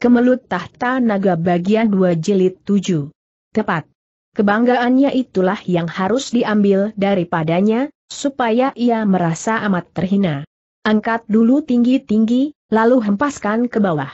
Kemelut Tahta Naga bagian 2 jilid 7. Tepat. Kebanggaannya itulah yang harus diambil daripadanya, supaya ia merasa amat terhina. Angkat dulu tinggi-tinggi, lalu hempaskan ke bawah.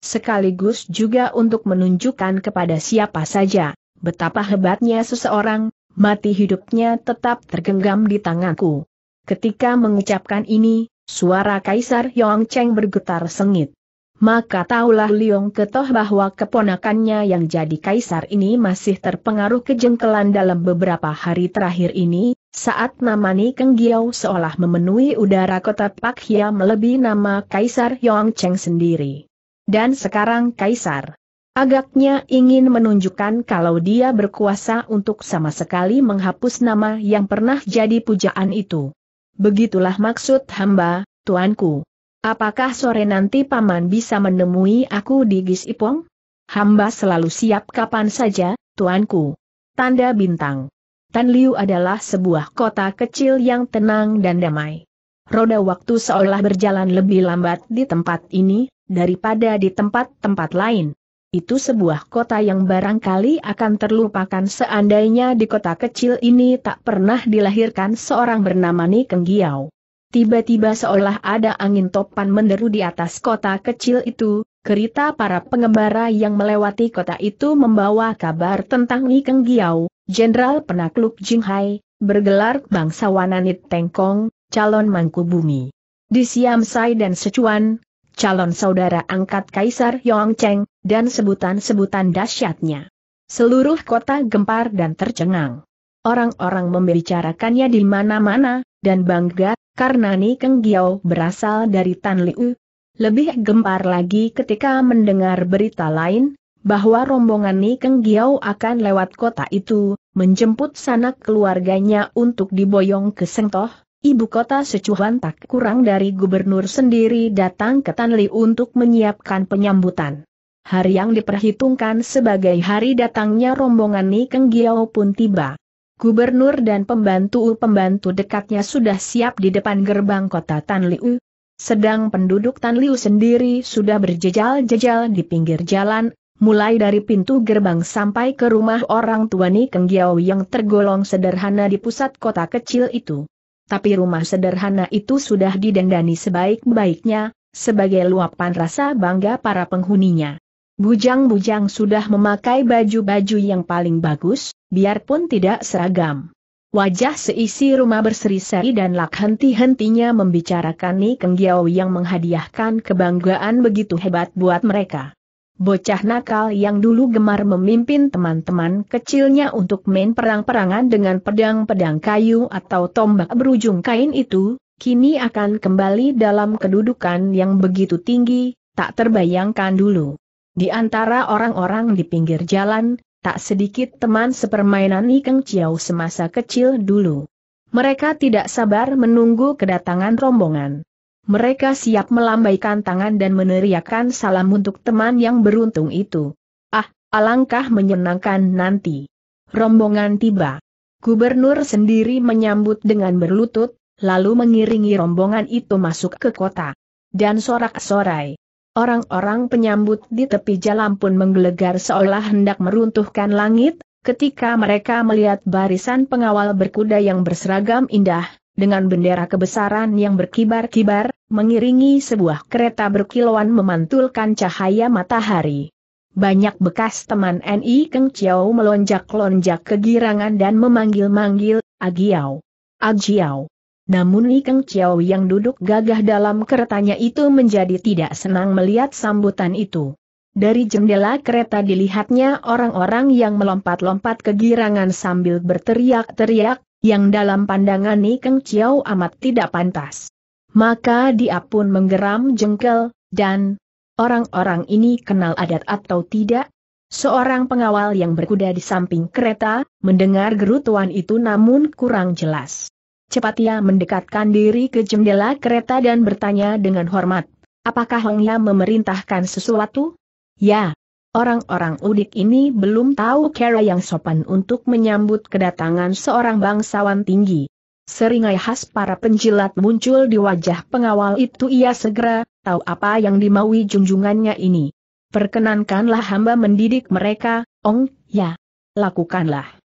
Sekaligus juga untuk menunjukkan kepada siapa saja, betapa hebatnya seseorang, mati hidupnya tetap tergenggam di tanganku. Ketika mengucapkan ini, suara Kaisar Yongcheng bergetar sengit maka taulah Liong Ketoh bahwa keponakannya yang jadi kaisar ini masih terpengaruh kejengkelan dalam beberapa hari terakhir ini, saat namani Ni Keng Giao seolah memenuhi udara kota Pak Hia melebihi nama Kaisar Yong Cheng sendiri. Dan sekarang Kaisar. Agaknya ingin menunjukkan kalau dia berkuasa untuk sama sekali menghapus nama yang pernah jadi pujaan itu. Begitulah maksud hamba, tuanku. Apakah sore nanti Paman bisa menemui aku di Gisipong? Hamba selalu siap kapan saja, Tuanku. Tanda bintang. Liu adalah sebuah kota kecil yang tenang dan damai. Roda waktu seolah berjalan lebih lambat di tempat ini, daripada di tempat-tempat lain. Itu sebuah kota yang barangkali akan terlupakan seandainya di kota kecil ini tak pernah dilahirkan seorang bernama Ni Kenggiao. Tiba-tiba seolah ada angin topan menderu di atas kota kecil itu, kerita para pengembara yang melewati kota itu membawa kabar tentang Yi Keng Giau, Jenderal Penakluk Jinghai, bergelar Bangsawananit Tengkong, calon mangku bumi. Di Siam Sai dan Sichuan, calon saudara angkat Kaisar Yongcheng, dan sebutan-sebutan dahsyatnya. Seluruh kota gempar dan tercengang. Orang-orang membicarakannya di mana-mana, dan bangga, karena Ni Keng Giao berasal dari Tan Liu. Lebih gempar lagi ketika mendengar berita lain, bahwa rombongan Ni Keng Giao akan lewat kota itu, menjemput sanak keluarganya untuk diboyong ke Sengtoh, ibu kota secuhan tak kurang dari gubernur sendiri datang ke Tan Liu untuk menyiapkan penyambutan. Hari yang diperhitungkan sebagai hari datangnya rombongan Ni Keng Giao pun tiba. Gubernur dan pembantu-pembantu dekatnya sudah siap di depan gerbang kota Tanliu. Sedang penduduk Tanliu sendiri sudah berjejal-jejal di pinggir jalan, mulai dari pintu gerbang sampai ke rumah orang tua Ni Giao yang tergolong sederhana di pusat kota kecil itu. Tapi rumah sederhana itu sudah didandani sebaik-baiknya, sebagai luapan rasa bangga para penghuninya. Bujang-bujang sudah memakai baju-baju yang paling bagus, biarpun tidak seragam. Wajah seisi rumah berseri-seri dan Lak henti-hentinya membicarakan Ni Keng Giao yang menghadiahkan kebanggaan begitu hebat buat mereka. Bocah nakal yang dulu gemar memimpin teman-teman kecilnya untuk main perang-perangan dengan pedang-pedang kayu atau tombak berujung kain itu, kini akan kembali dalam kedudukan yang begitu tinggi, tak terbayangkan dulu. Di antara orang-orang di pinggir jalan, tak sedikit teman sepermainan Ikeng Chiao semasa kecil dulu. Mereka tidak sabar menunggu kedatangan rombongan. Mereka siap melambaikan tangan dan meneriakkan salam untuk teman yang beruntung itu. Ah, alangkah menyenangkan nanti. Rombongan tiba. Gubernur sendiri menyambut dengan berlutut, lalu mengiringi rombongan itu masuk ke kota. Dan sorak-sorai. Orang-orang penyambut di tepi jalan pun menggelegar seolah hendak meruntuhkan langit, ketika mereka melihat barisan pengawal berkuda yang berseragam indah, dengan bendera kebesaran yang berkibar-kibar, mengiringi sebuah kereta berkilauan memantulkan cahaya matahari. Banyak bekas teman NI Keng Chiao melonjak-lonjak kegirangan dan memanggil-manggil, Agiao. Agiao. Namun Ikeng Chiao yang duduk gagah dalam keretanya itu menjadi tidak senang melihat sambutan itu. Dari jendela kereta dilihatnya orang-orang yang melompat-lompat kegirangan sambil berteriak-teriak, yang dalam pandangan Ikeng Chiao amat tidak pantas. Maka dia pun menggeram jengkel, dan orang-orang ini kenal adat atau tidak? Seorang pengawal yang berkuda di samping kereta, mendengar gerutuan itu namun kurang jelas. Cepat ia mendekatkan diri ke jendela kereta dan bertanya dengan hormat, apakah Hong Ya memerintahkan sesuatu? Ya. Orang-orang udik ini belum tahu cara yang sopan untuk menyambut kedatangan seorang bangsawan tinggi. Seringai khas para penjilat muncul di wajah pengawal itu ia segera, tahu apa yang dimaui junjungannya ini. Perkenankanlah hamba mendidik mereka, Ong, ya. Lakukanlah.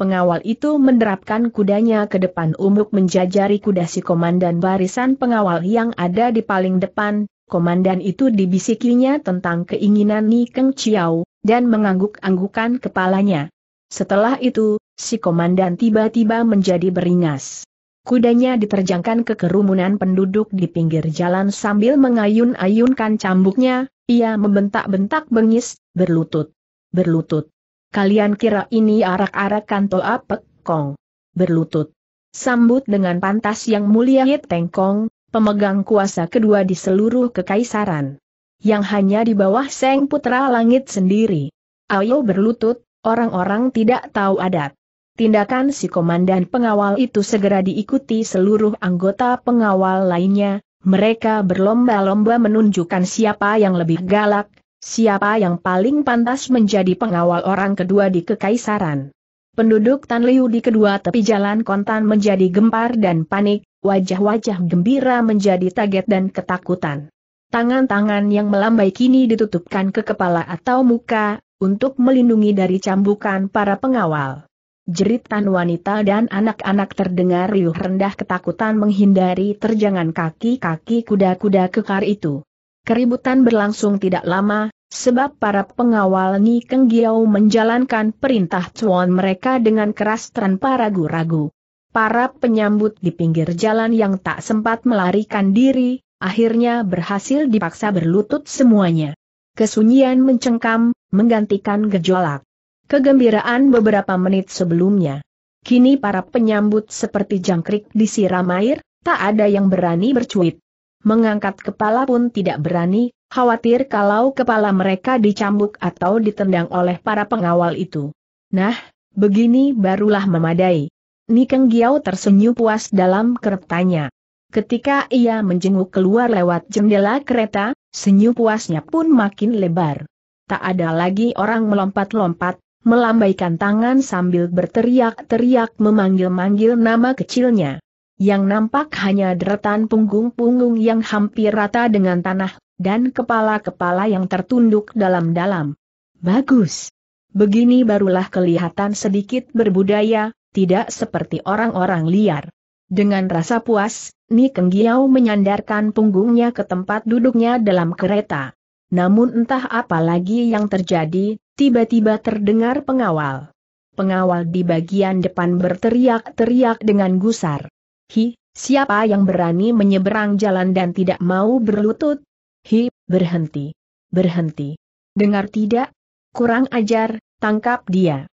Pengawal itu menerapkan kudanya ke depan umuk menjajari kuda si komandan barisan pengawal yang ada di paling depan, komandan itu dibisikinya tentang keinginan Ni Keng Chiao, dan mengangguk-anggukan kepalanya. Setelah itu, si komandan tiba-tiba menjadi beringas. Kudanya diterjangkan ke kerumunan penduduk di pinggir jalan sambil mengayun-ayunkan cambuknya, ia membentak-bentak bengis, berlutut. Berlutut. Kalian kira ini arak-arakan toa apek, kong. Berlutut. Sambut dengan pantas yang mulia Hit Tengkong, pemegang kuasa kedua di seluruh kekaisaran. Yang hanya di bawah Seng Putra Langit sendiri. Ayo berlutut, orang-orang tidak tahu adat. Tindakan si komandan pengawal itu segera diikuti seluruh anggota pengawal lainnya, mereka berlomba-lomba menunjukkan siapa yang lebih galak, Siapa yang paling pantas menjadi pengawal orang kedua di kekaisaran? Penduduk Tan Liu di kedua tepi jalan kontan menjadi gempar dan panik, wajah-wajah gembira menjadi target dan ketakutan. Tangan-tangan yang melambai kini ditutupkan ke kepala atau muka, untuk melindungi dari cambukan para pengawal. Jeritan wanita dan anak-anak terdengar riuh rendah ketakutan menghindari terjangan kaki-kaki kuda-kuda kekar itu. Keributan berlangsung tidak lama, sebab para pengawal Ni Keng Giau menjalankan perintah cuan mereka dengan keras tanpa ragu-ragu. Para penyambut di pinggir jalan yang tak sempat melarikan diri, akhirnya berhasil dipaksa berlutut semuanya. Kesunyian mencengkam, menggantikan gejolak. Kegembiraan beberapa menit sebelumnya. Kini para penyambut seperti jangkrik disiram air, tak ada yang berani bercuit. Mengangkat kepala pun tidak berani, khawatir kalau kepala mereka dicambuk atau ditendang oleh para pengawal itu. Nah, begini barulah memadai. Nikeng Giau tersenyum puas dalam keretanya. Ketika ia menjenguk keluar lewat jendela kereta, senyum puasnya pun makin lebar. Tak ada lagi orang melompat-lompat, melambaikan tangan sambil berteriak-teriak memanggil-manggil nama kecilnya yang nampak hanya deretan punggung-punggung yang hampir rata dengan tanah, dan kepala-kepala yang tertunduk dalam-dalam. Bagus. Begini barulah kelihatan sedikit berbudaya, tidak seperti orang-orang liar. Dengan rasa puas, Ni Kenggiau menyandarkan punggungnya ke tempat duduknya dalam kereta. Namun entah apa lagi yang terjadi, tiba-tiba terdengar pengawal. Pengawal di bagian depan berteriak-teriak dengan gusar. Hi, siapa yang berani menyeberang jalan dan tidak mau berlutut? Hi, berhenti. Berhenti. Dengar tidak? Kurang ajar, tangkap dia.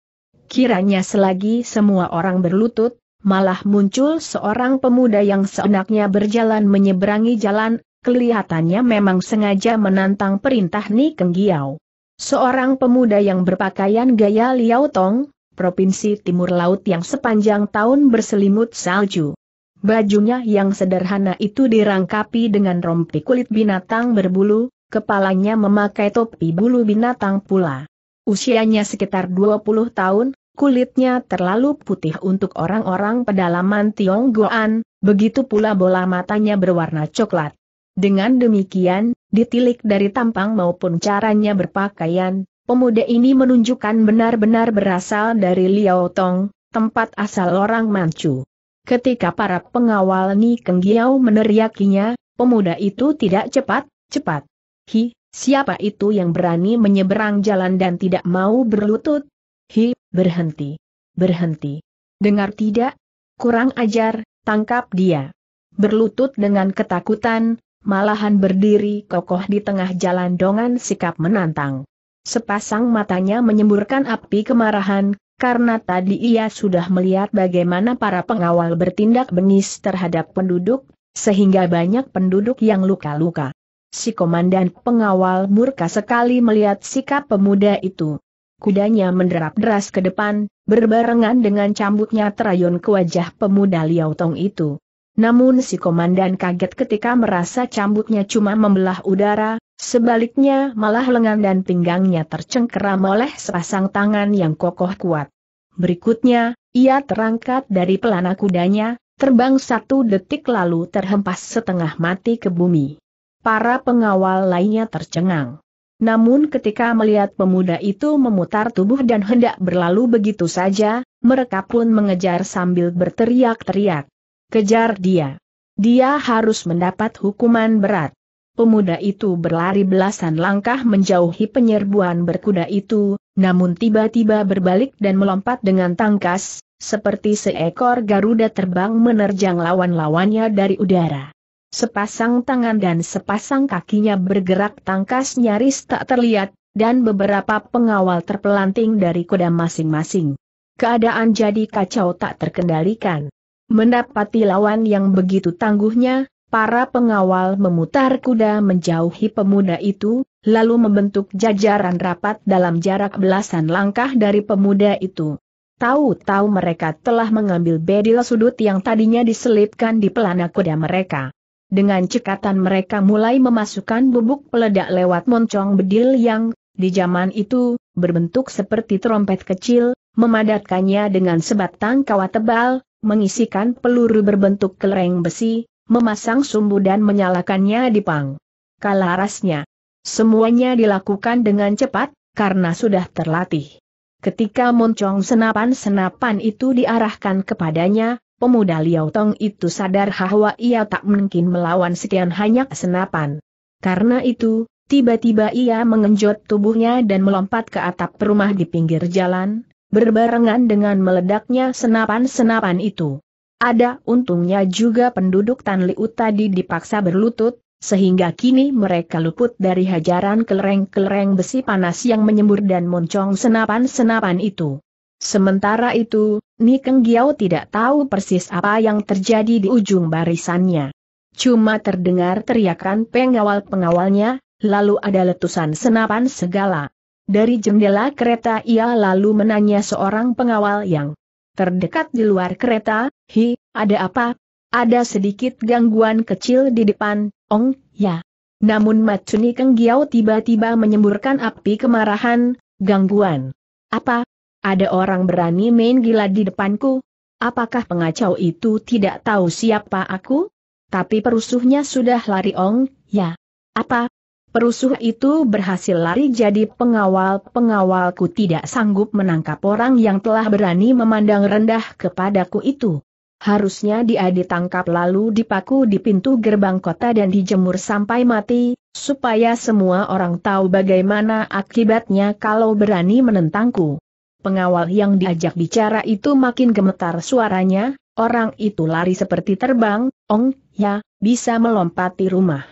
Kiranya selagi semua orang berlutut, malah muncul seorang pemuda yang seenaknya berjalan menyeberangi jalan, kelihatannya memang sengaja menantang perintah Ni Kenggiao. Seorang pemuda yang berpakaian gaya Liao Tong, Provinsi Timur Laut yang sepanjang tahun berselimut salju. Bajunya yang sederhana itu dirangkapi dengan rompi kulit binatang berbulu, kepalanya memakai topi bulu binatang pula. Usianya sekitar 20 tahun, kulitnya terlalu putih untuk orang-orang pedalaman Tionggoan, begitu pula bola matanya berwarna coklat. Dengan demikian, ditilik dari tampang maupun caranya berpakaian, pemuda ini menunjukkan benar-benar berasal dari Liao Tong, tempat asal orang Manchu. Ketika para pengawal Ni Keng Giau meneriakinya, pemuda itu tidak cepat, cepat. Hi, siapa itu yang berani menyeberang jalan dan tidak mau berlutut? Hi, berhenti. Berhenti. Dengar tidak? Kurang ajar, tangkap dia. Berlutut dengan ketakutan, malahan berdiri kokoh di tengah jalan dongan sikap menantang. Sepasang matanya menyemburkan api kemarahan, karena tadi ia sudah melihat bagaimana para pengawal bertindak bengis terhadap penduduk, sehingga banyak penduduk yang luka-luka. Si komandan pengawal murka sekali melihat sikap pemuda itu. Kudanya menderap deras ke depan, berbarengan dengan cambuknya terayun ke wajah pemuda Liao Tong itu. Namun si komandan kaget ketika merasa cambuknya cuma membelah udara, Sebaliknya malah lengan dan pinggangnya tercengkeram oleh sepasang tangan yang kokoh kuat. Berikutnya, ia terangkat dari pelana kudanya, terbang satu detik lalu terhempas setengah mati ke bumi. Para pengawal lainnya tercengang. Namun ketika melihat pemuda itu memutar tubuh dan hendak berlalu begitu saja, mereka pun mengejar sambil berteriak-teriak. Kejar dia. Dia harus mendapat hukuman berat. Pemuda itu berlari belasan langkah menjauhi penyerbuan berkuda itu, namun tiba-tiba berbalik dan melompat dengan tangkas, seperti seekor Garuda terbang menerjang lawan-lawannya dari udara. Sepasang tangan dan sepasang kakinya bergerak tangkas nyaris tak terlihat, dan beberapa pengawal terpelanting dari kuda masing-masing. Keadaan jadi kacau tak terkendalikan. Mendapati lawan yang begitu tangguhnya, para pengawal memutar kuda menjauhi pemuda itu, lalu membentuk jajaran rapat dalam jarak belasan langkah dari pemuda itu. Tahu-tahu mereka telah mengambil bedil sudut yang tadinya diselipkan di pelana kuda mereka. Dengan cekatan mereka mulai memasukkan bubuk peledak lewat moncong bedil yang, di zaman itu, berbentuk seperti trompet kecil, memadatkannya dengan sebatang kawat tebal, mengisikan peluru berbentuk kelereng besi, memasang sumbu dan menyalakannya di pang. Kalarasnya. Semuanya dilakukan dengan cepat, karena sudah terlatih. Ketika moncong senapan-senapan itu diarahkan kepadanya, pemuda Liao Tong itu sadar bahwa ia tak mungkin melawan sekian hanya senapan. Karena itu, tiba-tiba ia mengenjot tubuhnya dan melompat ke atap rumah di pinggir jalan, berbarengan dengan meledaknya senapan-senapan itu. Ada untungnya juga penduduk Tanliu tadi dipaksa berlutut, sehingga kini mereka luput dari hajaran kelereng-kelereng besi panas yang menyembur dan moncong senapan-senapan itu. Sementara itu, Nikeng Giao tidak tahu persis apa yang terjadi di ujung barisannya. Cuma terdengar teriakan pengawal-pengawalnya, lalu ada letusan senapan segala. Dari jendela kereta ia lalu menanya seorang pengawal yang terdekat di luar kereta, hi, ada apa? Ada sedikit gangguan kecil di depan, ong, ya. Namun Matsuni Giao tiba-tiba menyemburkan api kemarahan, gangguan. Apa? Ada orang berani main gila di depanku? Apakah pengacau itu tidak tahu siapa aku? Tapi perusuhnya sudah lari ong, ya. Apa? Perusuh itu berhasil lari jadi pengawal-pengawalku tidak sanggup menangkap orang yang telah berani memandang rendah kepadaku itu. Harusnya dia ditangkap lalu dipaku di pintu gerbang kota dan dijemur sampai mati, supaya semua orang tahu bagaimana akibatnya kalau berani menentangku. Pengawal yang diajak bicara itu makin gemetar suaranya, orang itu lari seperti terbang, ong, ya, bisa melompati rumah.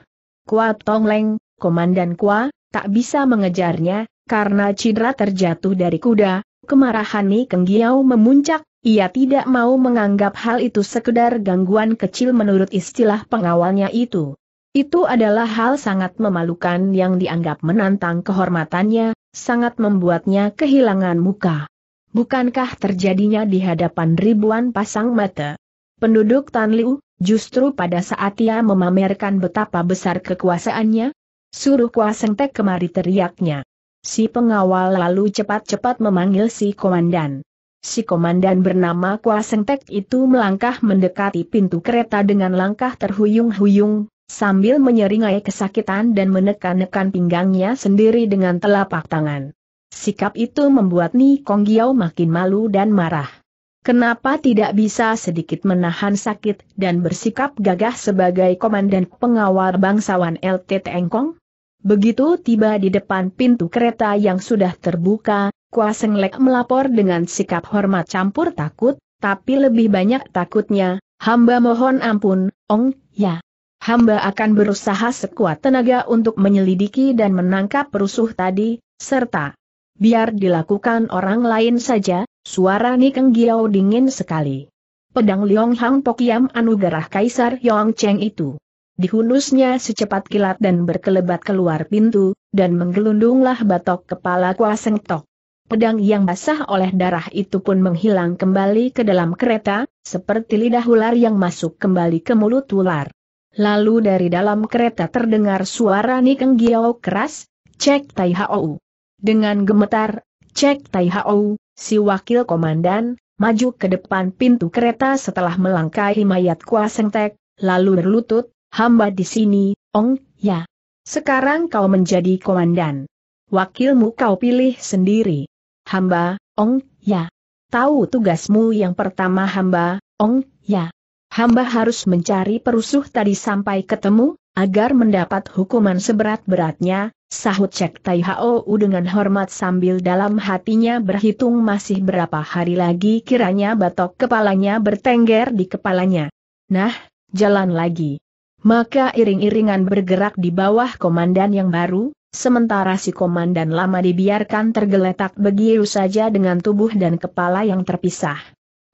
Kuat Tong Leng, Komandan Kwa, tak bisa mengejarnya, karena Cidra terjatuh dari kuda, kemarahan Ni Kenggiau memuncak, ia tidak mau menganggap hal itu sekedar gangguan kecil menurut istilah pengawalnya itu. Itu adalah hal sangat memalukan yang dianggap menantang kehormatannya, sangat membuatnya kehilangan muka. Bukankah terjadinya di hadapan ribuan pasang mata? Penduduk Tanliu, justru pada saat ia memamerkan betapa besar kekuasaannya, Suruh Kuasengtek kemari teriaknya. Si pengawal lalu cepat-cepat memanggil si komandan. Si komandan bernama Kuasengtek itu melangkah mendekati pintu kereta dengan langkah terhuyung-huyung, sambil menyeringai kesakitan dan menekan-nekan pinggangnya sendiri dengan telapak tangan. Sikap itu membuat Ni Kong Giao makin malu dan marah. Kenapa tidak bisa sedikit menahan sakit dan bersikap gagah sebagai komandan pengawal bangsawan LT Engkong? Begitu tiba di depan pintu kereta yang sudah terbuka, Kuasenglek Senglek melapor dengan sikap hormat campur takut, tapi lebih banyak takutnya, hamba mohon ampun, Ong, ya. Hamba akan berusaha sekuat tenaga untuk menyelidiki dan menangkap perusuh tadi, serta biar dilakukan orang lain saja, suara Nikeng Giau dingin sekali. Pedang Liong Hang Pokiam Anugerah Kaisar Yong Cheng itu Dihunusnya secepat kilat dan berkelebat keluar pintu, dan menggelundunglah batok kepala Kuaseng Tok. Pedang yang basah oleh darah itu pun menghilang kembali ke dalam kereta, seperti lidah ular yang masuk kembali ke mulut ular. Lalu dari dalam kereta terdengar suara Nikeng Giao keras, cek Tai Hou. Dengan gemetar, cek Tai Hou, si wakil komandan, maju ke depan pintu kereta setelah melangkahi mayat tek, lalu berlutut, hamba di sini, Ong, ya. Sekarang kau menjadi komandan. Wakilmu kau pilih sendiri. Hamba, Ong, ya. Tahu tugasmu yang pertama hamba, Ong, ya. Hamba harus mencari perusuh tadi sampai ketemu, agar mendapat hukuman seberat-beratnya, sahut Cek Tai Hou dengan hormat sambil dalam hatinya berhitung masih berapa hari lagi kiranya batok kepalanya bertengger di kepalanya. Nah, jalan lagi. Maka iring-iringan bergerak di bawah komandan yang baru, sementara si komandan lama dibiarkan tergeletak begitu saja dengan tubuh dan kepala yang terpisah.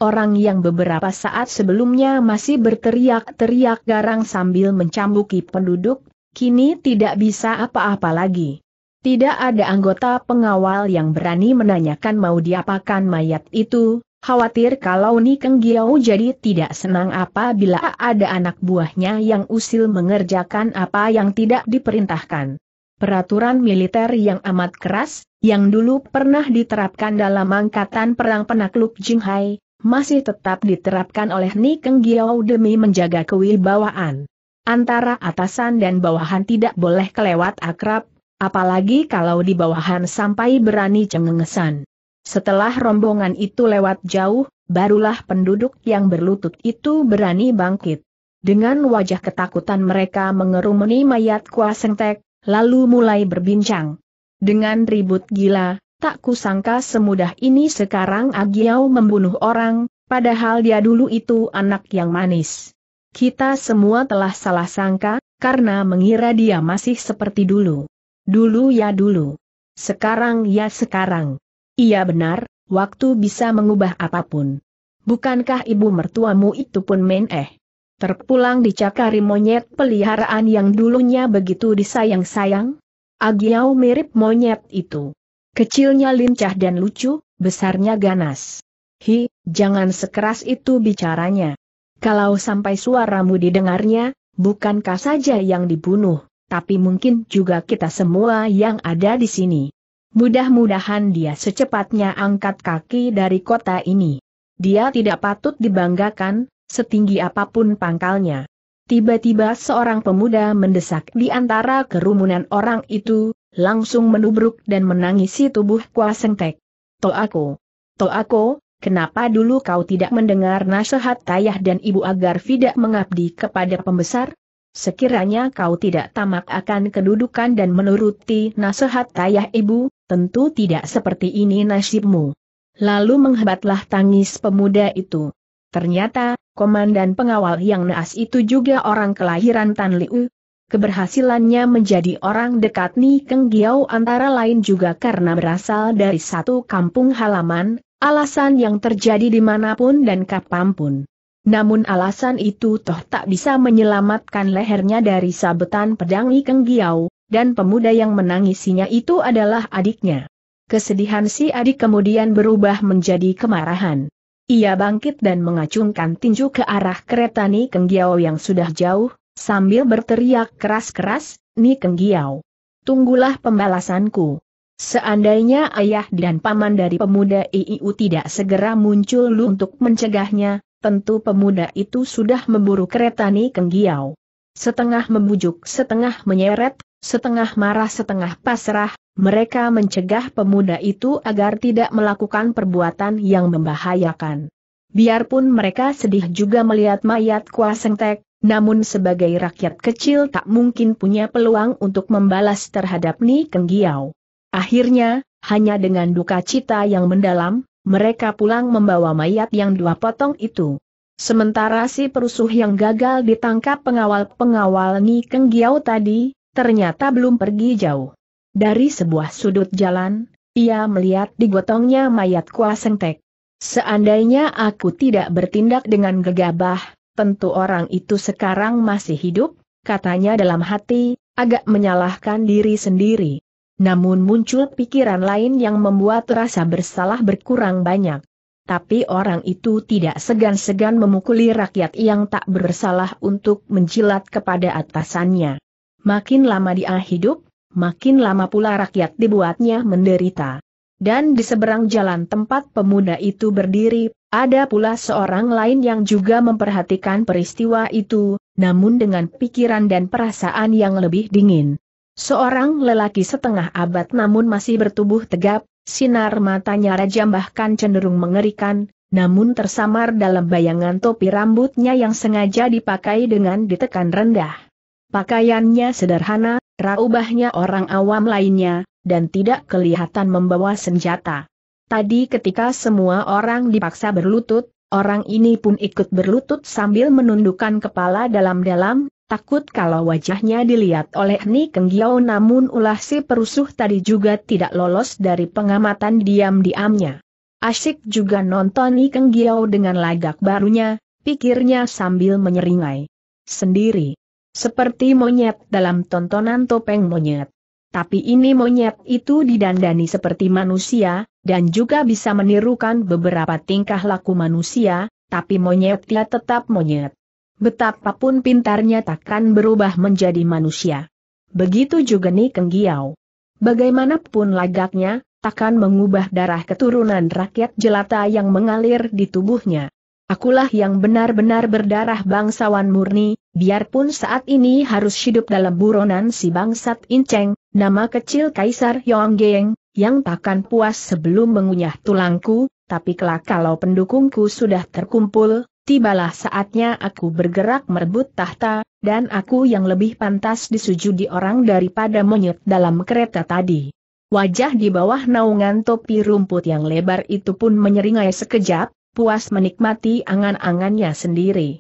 Orang yang beberapa saat sebelumnya masih berteriak-teriak garang sambil mencambuki penduduk, kini tidak bisa apa-apa lagi. Tidak ada anggota pengawal yang berani menanyakan mau diapakan mayat itu, Khawatir kalau Nikeng Giau jadi tidak senang apabila ada anak buahnya yang usil mengerjakan apa yang tidak diperintahkan. Peraturan militer yang amat keras, yang dulu pernah diterapkan dalam angkatan perang penakluk Jinghai, masih tetap diterapkan oleh Nikeng Giau demi menjaga kewibawaan. Antara atasan dan bawahan tidak boleh kelewat akrab, apalagi kalau di bawahan sampai berani cengengesan. Setelah rombongan itu lewat jauh, barulah penduduk yang berlutut itu berani bangkit. Dengan wajah ketakutan mereka mengerumuni mayat Kuasengtek, lalu mulai berbincang. Dengan ribut gila, tak kusangka semudah ini sekarang Agiau membunuh orang, padahal dia dulu itu anak yang manis. Kita semua telah salah sangka, karena mengira dia masih seperti dulu. Dulu ya dulu. Sekarang ya sekarang. Iya benar, waktu bisa mengubah apapun. Bukankah ibu mertuamu itu pun eh? Terpulang dicakari monyet peliharaan yang dulunya begitu disayang-sayang? Agiau mirip monyet itu. Kecilnya lincah dan lucu, besarnya ganas. Hi, jangan sekeras itu bicaranya. Kalau sampai suaramu didengarnya, bukankah saja yang dibunuh, tapi mungkin juga kita semua yang ada di sini. Mudah-mudahan dia secepatnya angkat kaki dari kota ini. Dia tidak patut dibanggakan, setinggi apapun pangkalnya. Tiba-tiba seorang pemuda mendesak di antara kerumunan orang itu, langsung menubruk dan menangisi tubuh Kua Sengtek. Toako, Toako, kenapa dulu kau tidak mendengar nasihat ayah dan ibu agar tidak mengabdi kepada pembesar? Sekiranya kau tidak tamak akan kedudukan dan menuruti nasihat ayah ibu, tentu tidak seperti ini nasibmu. Lalu menghebatlah tangis pemuda itu. Ternyata, komandan pengawal yang naas itu juga orang kelahiran Tan Liu. Keberhasilannya menjadi orang dekat Ni Keng Giao antara lain juga karena berasal dari satu kampung halaman, alasan yang terjadi dimanapun dan kapanpun. Namun alasan itu toh tak bisa menyelamatkan lehernya dari sabetan pedang Ni Keng Giao dan pemuda yang menangisinya itu adalah adiknya. Kesedihan si adik kemudian berubah menjadi kemarahan. Ia bangkit dan mengacungkan tinju ke arah kereta Ni Kenggiao yang sudah jauh, sambil berteriak keras-keras, Ni Kenggiao. Tunggulah pembalasanku. Seandainya ayah dan paman dari pemuda IIU tidak segera muncul lu untuk mencegahnya, tentu pemuda itu sudah memburu kereta Ni Kenggiao. Setengah membujuk setengah menyeret, Setengah marah setengah pasrah, mereka mencegah pemuda itu agar tidak melakukan perbuatan yang membahayakan. Biarpun mereka sedih juga melihat mayat Kuasengtek, namun sebagai rakyat kecil tak mungkin punya peluang untuk membalas terhadap Ni Kenggiao. Akhirnya, hanya dengan duka cita yang mendalam, mereka pulang membawa mayat yang dua potong itu. Sementara si perusuh yang gagal ditangkap pengawal-pengawal Ni Kenggiao tadi, ternyata belum pergi jauh. Dari sebuah sudut jalan, ia melihat digotongnya mayat Kuasengtek. Seandainya aku tidak bertindak dengan gegabah, tentu orang itu sekarang masih hidup, katanya dalam hati, agak menyalahkan diri sendiri. Namun muncul pikiran lain yang membuat rasa bersalah berkurang banyak. Tapi orang itu tidak segan-segan memukuli rakyat yang tak bersalah untuk menjilat kepada atasannya. Makin lama dia hidup, makin lama pula rakyat dibuatnya menderita. Dan di seberang jalan tempat pemuda itu berdiri, ada pula seorang lain yang juga memperhatikan peristiwa itu, namun dengan pikiran dan perasaan yang lebih dingin. Seorang lelaki setengah abad namun masih bertubuh tegap, sinar matanya rajam bahkan cenderung mengerikan, namun tersamar dalam bayangan topi rambutnya yang sengaja dipakai dengan ditekan rendah. Pakaiannya sederhana, raubahnya orang awam lainnya, dan tidak kelihatan membawa senjata. Tadi ketika semua orang dipaksa berlutut, orang ini pun ikut berlutut sambil menundukkan kepala dalam-dalam, takut kalau wajahnya dilihat oleh Ni Kenggiao namun ulah si perusuh tadi juga tidak lolos dari pengamatan diam-diamnya. Asyik juga nonton Ni Kenggiao dengan lagak barunya, pikirnya sambil menyeringai. Sendiri. Seperti monyet dalam tontonan topeng monyet. Tapi ini monyet itu didandani seperti manusia, dan juga bisa menirukan beberapa tingkah laku manusia, tapi monyet dia tetap monyet. Betapapun pintarnya takkan berubah menjadi manusia. Begitu juga nih Kenggiau. Bagaimanapun lagaknya, takkan mengubah darah keturunan rakyat jelata yang mengalir di tubuhnya. Akulah yang benar-benar berdarah bangsawan murni, biarpun saat ini harus hidup dalam buronan si bangsat Inceng, nama kecil Kaisar Yonggeng, yang takkan puas sebelum mengunyah tulangku, tapi kelak kalau pendukungku sudah terkumpul, tibalah saatnya aku bergerak merebut tahta, dan aku yang lebih pantas disujudi orang daripada monyet dalam kereta tadi. Wajah di bawah naungan topi rumput yang lebar itu pun menyeringai sekejap, puas menikmati angan-angannya sendiri.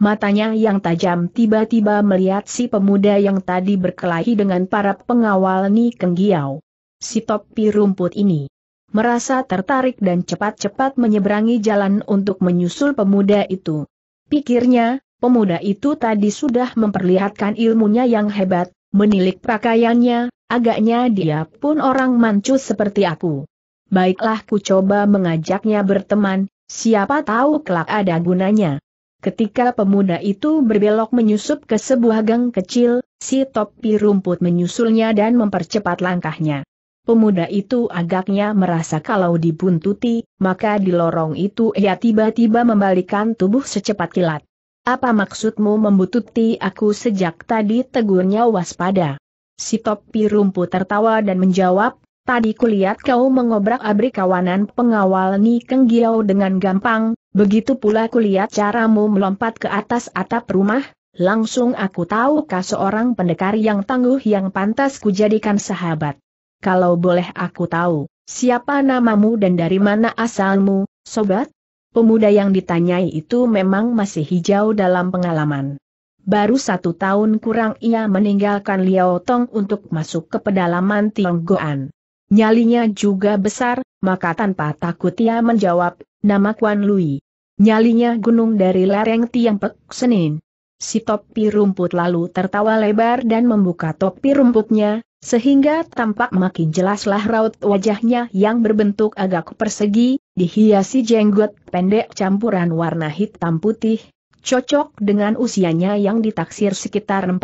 Matanya yang tajam tiba-tiba melihat si pemuda yang tadi berkelahi dengan para pengawal Ni Kenggiao. Si topi rumput ini merasa tertarik dan cepat-cepat menyeberangi jalan untuk menyusul pemuda itu. Pikirnya, pemuda itu tadi sudah memperlihatkan ilmunya yang hebat, menilik pakaiannya, agaknya dia pun orang mancu seperti aku. Baiklah ku coba mengajaknya berteman, Siapa tahu kelak ada gunanya. Ketika pemuda itu berbelok menyusup ke sebuah gang kecil, si topi rumput menyusulnya dan mempercepat langkahnya. Pemuda itu agaknya merasa kalau dibuntuti, maka di lorong itu ia tiba-tiba membalikan tubuh secepat kilat. Apa maksudmu membututi aku sejak tadi tegurnya waspada? Si topi rumput tertawa dan menjawab, Tadi kulihat kau mengobrak-abrik kawanan pengawal Ni Keng Giao dengan gampang, begitu pula kulihat caramu melompat ke atas atap rumah, langsung aku tahu kau seorang pendekar yang tangguh yang pantas kujadikan sahabat. Kalau boleh aku tahu, siapa namamu dan dari mana asalmu, sobat? Pemuda yang ditanyai itu memang masih hijau dalam pengalaman. Baru satu tahun kurang ia meninggalkan Liao Tong untuk masuk ke pedalaman Tionggoan. Nyalinya juga besar, maka tanpa takut ia menjawab, nama Kuan Lui. Nyalinya gunung dari lereng tiang pek Senin. Si topi rumput lalu tertawa lebar dan membuka topi rumputnya, sehingga tampak makin jelaslah raut wajahnya yang berbentuk agak persegi, dihiasi jenggot pendek campuran warna hitam putih, cocok dengan usianya yang ditaksir sekitar 45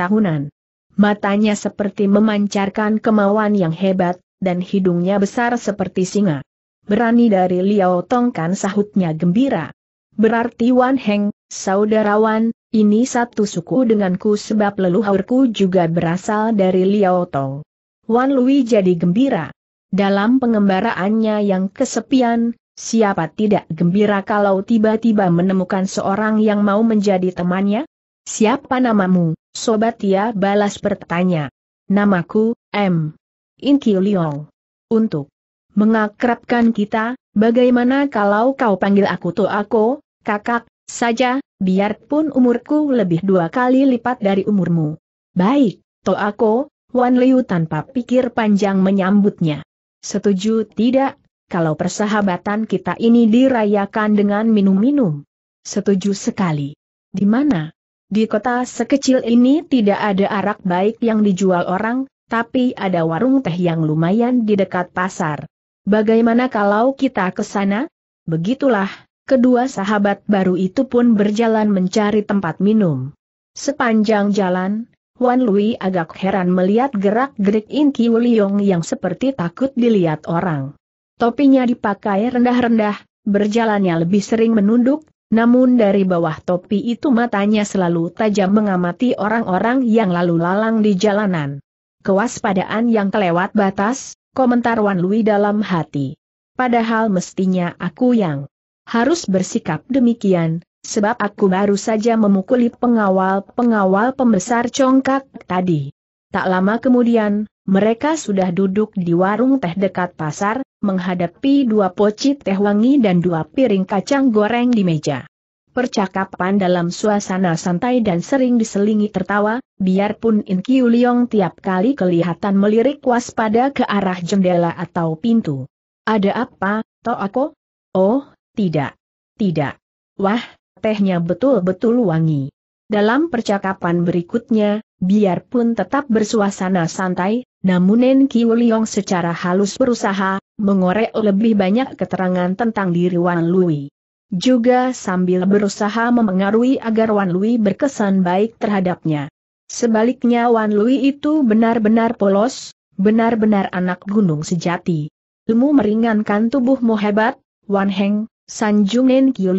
tahunan matanya seperti memancarkan kemauan yang hebat, dan hidungnya besar seperti singa. Berani dari Liao Tongkan sahutnya gembira. Berarti Wan Heng, saudarawan, ini satu suku denganku sebab leluhurku juga berasal dari Liao Tong. Wan Lui jadi gembira. Dalam pengembaraannya yang kesepian, siapa tidak gembira kalau tiba-tiba menemukan seorang yang mau menjadi temannya? Siapa namamu? Sobat Tia balas bertanya. Namaku, M. Inki Liong. Untuk mengakrabkan kita, bagaimana kalau kau panggil aku Toako, kakak, saja, biarpun umurku lebih dua kali lipat dari umurmu. Baik, Toako, Wan Liu tanpa pikir panjang menyambutnya. Setuju tidak, kalau persahabatan kita ini dirayakan dengan minum-minum? Setuju sekali. Di mana? Di kota sekecil ini tidak ada arak baik yang dijual orang, tapi ada warung teh yang lumayan di dekat pasar. Bagaimana kalau kita ke sana? Begitulah, kedua sahabat baru itu pun berjalan mencari tempat minum. Sepanjang jalan, Wan Lui agak heran melihat gerak-gerik In Kiu Liong yang seperti takut dilihat orang. Topinya dipakai rendah-rendah, berjalannya lebih sering menunduk, namun dari bawah topi itu matanya selalu tajam mengamati orang-orang yang lalu lalang di jalanan. Kewaspadaan yang kelewat batas, komentar Wan Lui dalam hati. Padahal mestinya aku yang harus bersikap demikian, sebab aku baru saja memukuli pengawal-pengawal pembesar congkak tadi. Tak lama kemudian, mereka sudah duduk di warung teh dekat pasar, menghadapi dua poci teh wangi dan dua piring kacang goreng di meja. Percakapan dalam suasana santai dan sering diselingi tertawa, biarpun In Kiu Liong tiap kali kelihatan melirik waspada ke arah jendela atau pintu. Ada apa, toh aku? Oh, tidak. Tidak. Wah, tehnya betul-betul wangi. Dalam percakapan berikutnya, biarpun tetap bersuasana santai, namun Nen Kiu secara halus berusaha, mengorek lebih banyak keterangan tentang diri Wan Lui. Juga sambil berusaha memengaruhi agar Wan Lui berkesan baik terhadapnya. Sebaliknya Wan Lui itu benar-benar polos, benar-benar anak gunung sejati. Ilmu meringankan tubuhmu hebat, Wan Heng, Sanjung Nen Kiu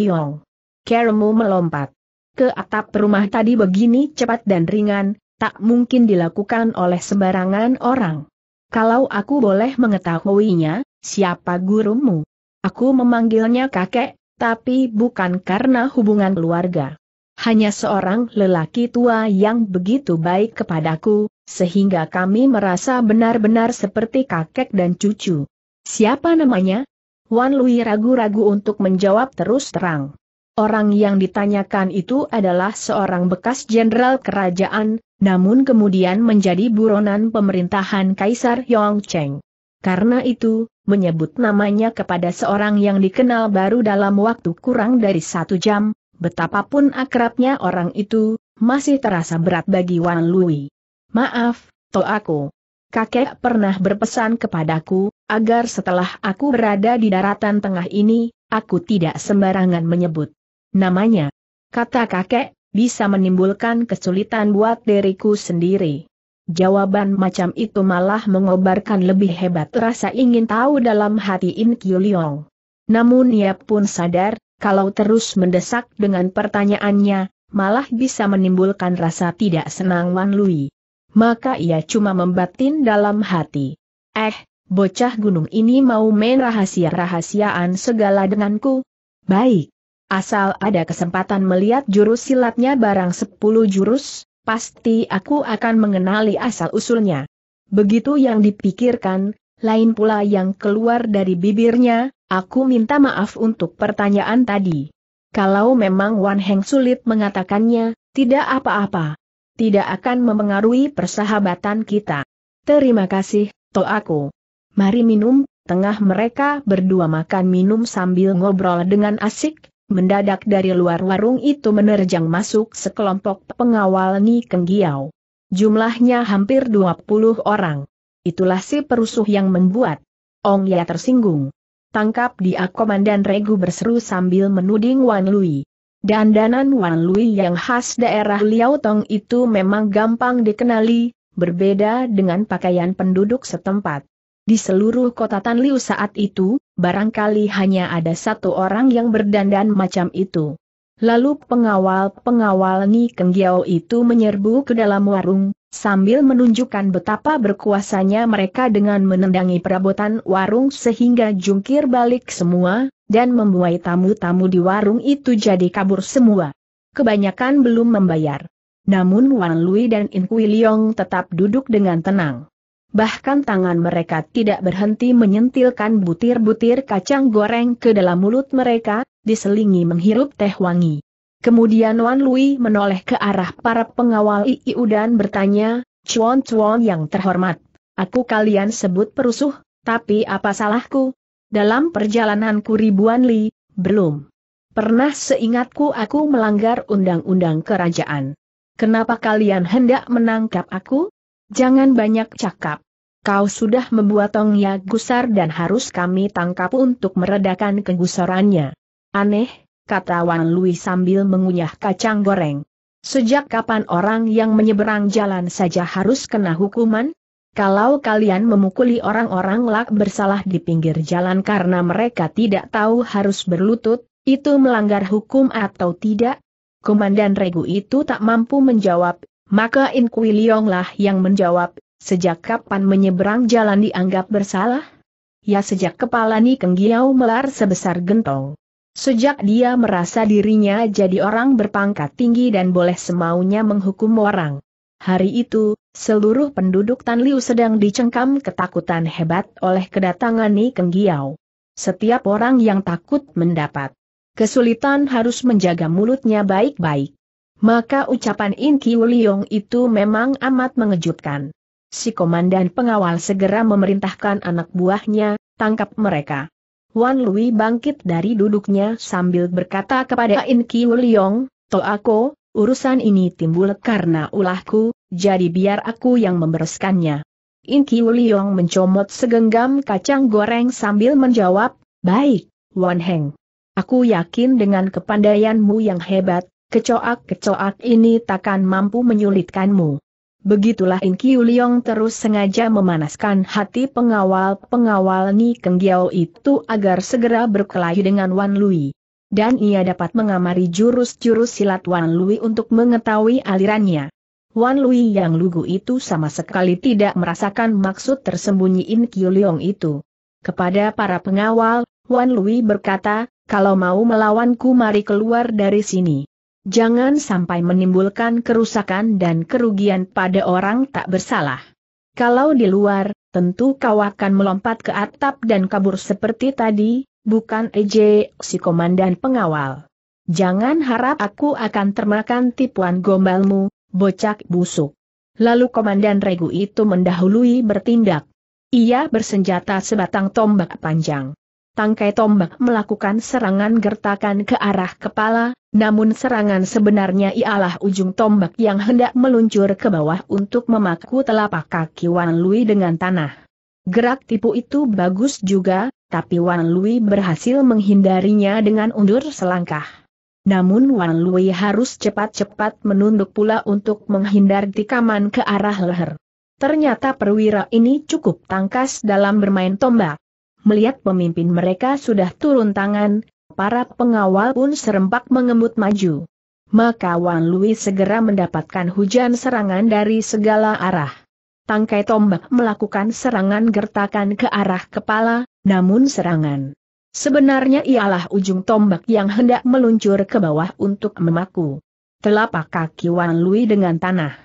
Keremu melompat ke atap rumah tadi begini cepat dan ringan, tak mungkin dilakukan oleh sembarangan orang. Kalau aku boleh mengetahuinya, siapa gurumu? Aku memanggilnya kakek, tapi bukan karena hubungan keluarga. Hanya seorang lelaki tua yang begitu baik kepadaku, sehingga kami merasa benar-benar seperti kakek dan cucu. Siapa namanya? Wan Lui ragu-ragu untuk menjawab terus terang. Orang yang ditanyakan itu adalah seorang bekas jenderal kerajaan, namun kemudian menjadi buronan pemerintahan Kaisar Cheng. Karena itu, menyebut namanya kepada seorang yang dikenal baru dalam waktu kurang dari satu jam, betapapun akrabnya orang itu, masih terasa berat bagi Wan Lui. Maaf, aku. Kakek pernah berpesan kepadaku, agar setelah aku berada di daratan tengah ini, aku tidak sembarangan menyebut namanya. Kata kakek, bisa menimbulkan kesulitan buat diriku sendiri. Jawaban macam itu malah mengobarkan lebih hebat rasa ingin tahu dalam hati In Kyu Leong. Namun ia pun sadar, kalau terus mendesak dengan pertanyaannya, malah bisa menimbulkan rasa tidak senang Wan Lui. Maka ia cuma membatin dalam hati. Eh, bocah gunung ini mau main rahasia-rahasiaan segala denganku? Baik. Asal ada kesempatan melihat jurus silatnya barang sepuluh jurus, pasti aku akan mengenali asal-usulnya. Begitu yang dipikirkan, lain pula yang keluar dari bibirnya, aku minta maaf untuk pertanyaan tadi. Kalau memang Wan Heng sulit mengatakannya, tidak apa-apa. Tidak akan memengaruhi persahabatan kita. Terima kasih, aku. Mari minum, tengah mereka berdua makan minum sambil ngobrol dengan asik, mendadak dari luar warung itu menerjang masuk sekelompok pengawal Ni Kenggiau. Jumlahnya hampir 20 orang. Itulah si perusuh yang membuat. Ong Ya tersinggung. Tangkap dia Komandan Regu berseru sambil menuding Wan Lui. Dandanan Wan Lui yang khas daerah Liao Tong itu memang gampang dikenali, berbeda dengan pakaian penduduk setempat. Di seluruh kota Tanliu saat itu, barangkali hanya ada satu orang yang berdandan macam itu. Lalu pengawal-pengawal Ni Kenggiao itu menyerbu ke dalam warung, sambil menunjukkan betapa berkuasanya mereka dengan menendangi perabotan warung sehingga jungkir balik semua, dan membuai tamu-tamu di warung itu jadi kabur semua. Kebanyakan belum membayar. Namun Wan Lui dan In Kui Leong tetap duduk dengan tenang bahkan tangan mereka tidak berhenti menyentilkan butir-butir kacang goreng ke dalam mulut mereka, diselingi menghirup teh wangi. Kemudian Wan Lui menoleh ke arah para pengawal Iiu dan bertanya, Chuan Chuan yang terhormat, aku kalian sebut perusuh, tapi apa salahku? Dalam perjalananku ribuan li, belum. Pernah seingatku aku melanggar undang-undang kerajaan. Kenapa kalian hendak menangkap aku? Jangan banyak cakap. Kau sudah membuat Tongya gusar dan harus kami tangkap untuk meredakan kegusarannya. Aneh, kata Wan Lui sambil mengunyah kacang goreng. Sejak kapan orang yang menyeberang jalan saja harus kena hukuman? Kalau kalian memukuli orang-orang lak bersalah di pinggir jalan karena mereka tidak tahu harus berlutut, itu melanggar hukum atau tidak? Komandan Regu itu tak mampu menjawab, maka In Inquiliong lah yang menjawab, sejak kapan menyeberang jalan dianggap bersalah? Ya sejak kepala Ni Keng Giau melar sebesar gentong. Sejak dia merasa dirinya jadi orang berpangkat tinggi dan boleh semaunya menghukum orang. Hari itu, seluruh penduduk Tan Liu sedang dicengkam ketakutan hebat oleh kedatangan Ni Keng Giau. Setiap orang yang takut mendapat kesulitan harus menjaga mulutnya baik-baik. Maka ucapan In Liyong itu memang amat mengejutkan. Si komandan pengawal segera memerintahkan anak buahnya, tangkap mereka. Wan Lui bangkit dari duduknya sambil berkata kepada In Liyong, Liong, Toako, urusan ini timbul karena ulahku, jadi biar aku yang membereskannya. In Liyong mencomot segenggam kacang goreng sambil menjawab, Baik, Wan Heng. Aku yakin dengan kepandaianmu yang hebat, kecoak-kecoak ini takkan mampu menyulitkanmu. Begitulah In Kiu Liong terus sengaja memanaskan hati pengawal-pengawal Ni Keng Giao itu agar segera berkelahi dengan Wan Lui. Dan ia dapat mengamari jurus-jurus silat Wan Lui untuk mengetahui alirannya. Wan Lui yang lugu itu sama sekali tidak merasakan maksud tersembunyi In Kiu Liong itu. Kepada para pengawal, Wan Lui berkata, kalau mau melawanku mari keluar dari sini. Jangan sampai menimbulkan kerusakan dan kerugian pada orang tak bersalah. Kalau di luar, tentu kau akan melompat ke atap dan kabur seperti tadi, bukan EJ, si komandan pengawal. Jangan harap aku akan termakan tipuan gombalmu, bocak busuk. Lalu komandan regu itu mendahului bertindak. Ia bersenjata sebatang tombak panjang tangkai tombak melakukan serangan gertakan ke arah kepala, namun serangan sebenarnya ialah ujung tombak yang hendak meluncur ke bawah untuk memaku telapak kaki Wan Lui dengan tanah. Gerak tipu itu bagus juga, tapi Wan Lui berhasil menghindarinya dengan undur selangkah. Namun Wan Lui harus cepat-cepat menunduk pula untuk menghindar tikaman ke arah leher. Ternyata perwira ini cukup tangkas dalam bermain tombak. Melihat pemimpin mereka sudah turun tangan, para pengawal pun serempak mengemut maju. Maka Wang Lui segera mendapatkan hujan serangan dari segala arah. Tangkai tombak melakukan serangan gertakan ke arah kepala, namun serangan. Sebenarnya ialah ujung tombak yang hendak meluncur ke bawah untuk memaku. Telapak kaki Wang Lui dengan tanah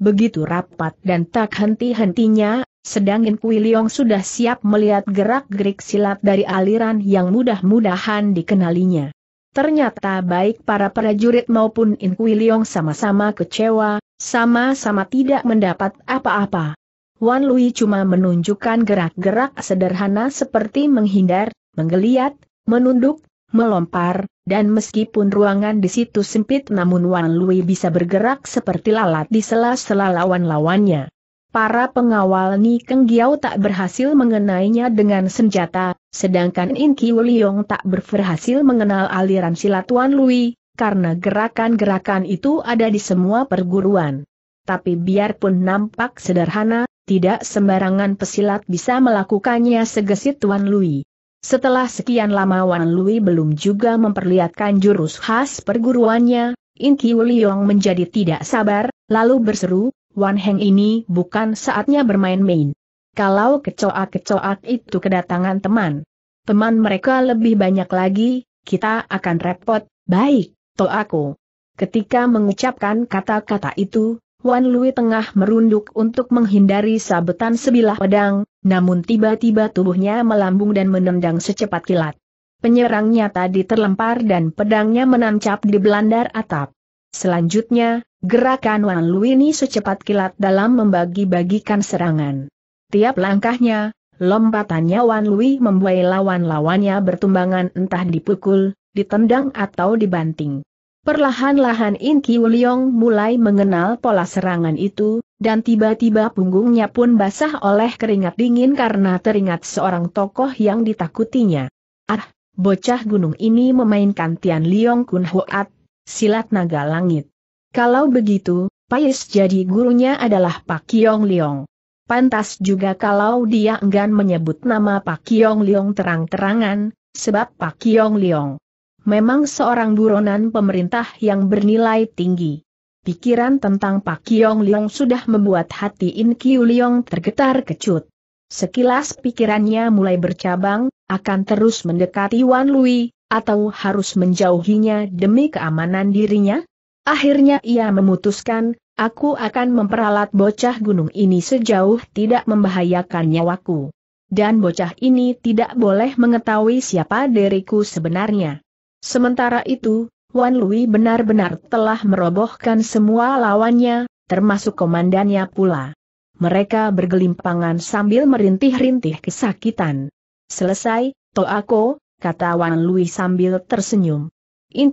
begitu rapat dan tak henti-hentinya, sedangkan Kui Leong sudah siap melihat gerak-gerik silat dari aliran yang mudah-mudahan dikenalinya. Ternyata baik para prajurit maupun In Kui sama-sama kecewa, sama-sama tidak mendapat apa-apa. Wan Lui cuma menunjukkan gerak-gerak sederhana seperti menghindar, menggeliat, menunduk, melompar, dan meskipun ruangan di situ sempit namun Wan Lui bisa bergerak seperti lalat di sela-sela lawan-lawannya. Para pengawal Ni Keng Giao tak berhasil mengenainya dengan senjata, sedangkan In Kiu Liong tak berhasil mengenal aliran silat Wan Lui, karena gerakan-gerakan itu ada di semua perguruan. Tapi biarpun nampak sederhana, tidak sembarangan pesilat bisa melakukannya segesit Tuan Lui. Setelah sekian lama Wan Lui belum juga memperlihatkan jurus khas perguruannya, In Kiu Liong menjadi tidak sabar, lalu berseru, Wan Heng ini bukan saatnya bermain-main. Kalau kecoak-kecoak itu kedatangan teman, teman mereka lebih banyak lagi, kita akan repot, baik, to aku. Ketika mengucapkan kata-kata itu, Wan Lui tengah merunduk untuk menghindari sabetan sebilah pedang, namun tiba-tiba tubuhnya melambung dan menendang secepat kilat. Penyerangnya tadi terlempar dan pedangnya menancap di belandar atap. Selanjutnya, gerakan Wan ini secepat kilat dalam membagi-bagikan serangan. Tiap langkahnya, lompatannya Wan Lui membuai lawan-lawannya bertumbangan entah dipukul, ditendang atau dibanting. Perlahan-lahan In Kiuliong mulai mengenal pola serangan itu, dan tiba-tiba punggungnya pun basah oleh keringat dingin karena teringat seorang tokoh yang ditakutinya. Ah, bocah gunung ini memainkan Tian Liong Kun Hoat, silat naga langit. Kalau begitu, Pais jadi gurunya adalah Pak Kiong Liong. Pantas juga kalau dia enggan menyebut nama Pak Kiong Liong terang-terangan, sebab Pak Kiong Liong memang seorang buronan pemerintah yang bernilai tinggi. Pikiran tentang Pak Kiong Liong sudah membuat hati In Kiu Liong tergetar kecut. Sekilas pikirannya mulai bercabang, akan terus mendekati Wan Lui, atau harus menjauhinya demi keamanan dirinya? Akhirnya ia memutuskan, aku akan memperalat bocah gunung ini sejauh tidak membahayakan nyawaku. Dan bocah ini tidak boleh mengetahui siapa diriku sebenarnya. Sementara itu, Wan Lui benar-benar telah merobohkan semua lawannya, termasuk komandannya pula. Mereka bergelimpangan sambil merintih-rintih kesakitan. Selesai, Toako, kata Wan Lui sambil tersenyum. In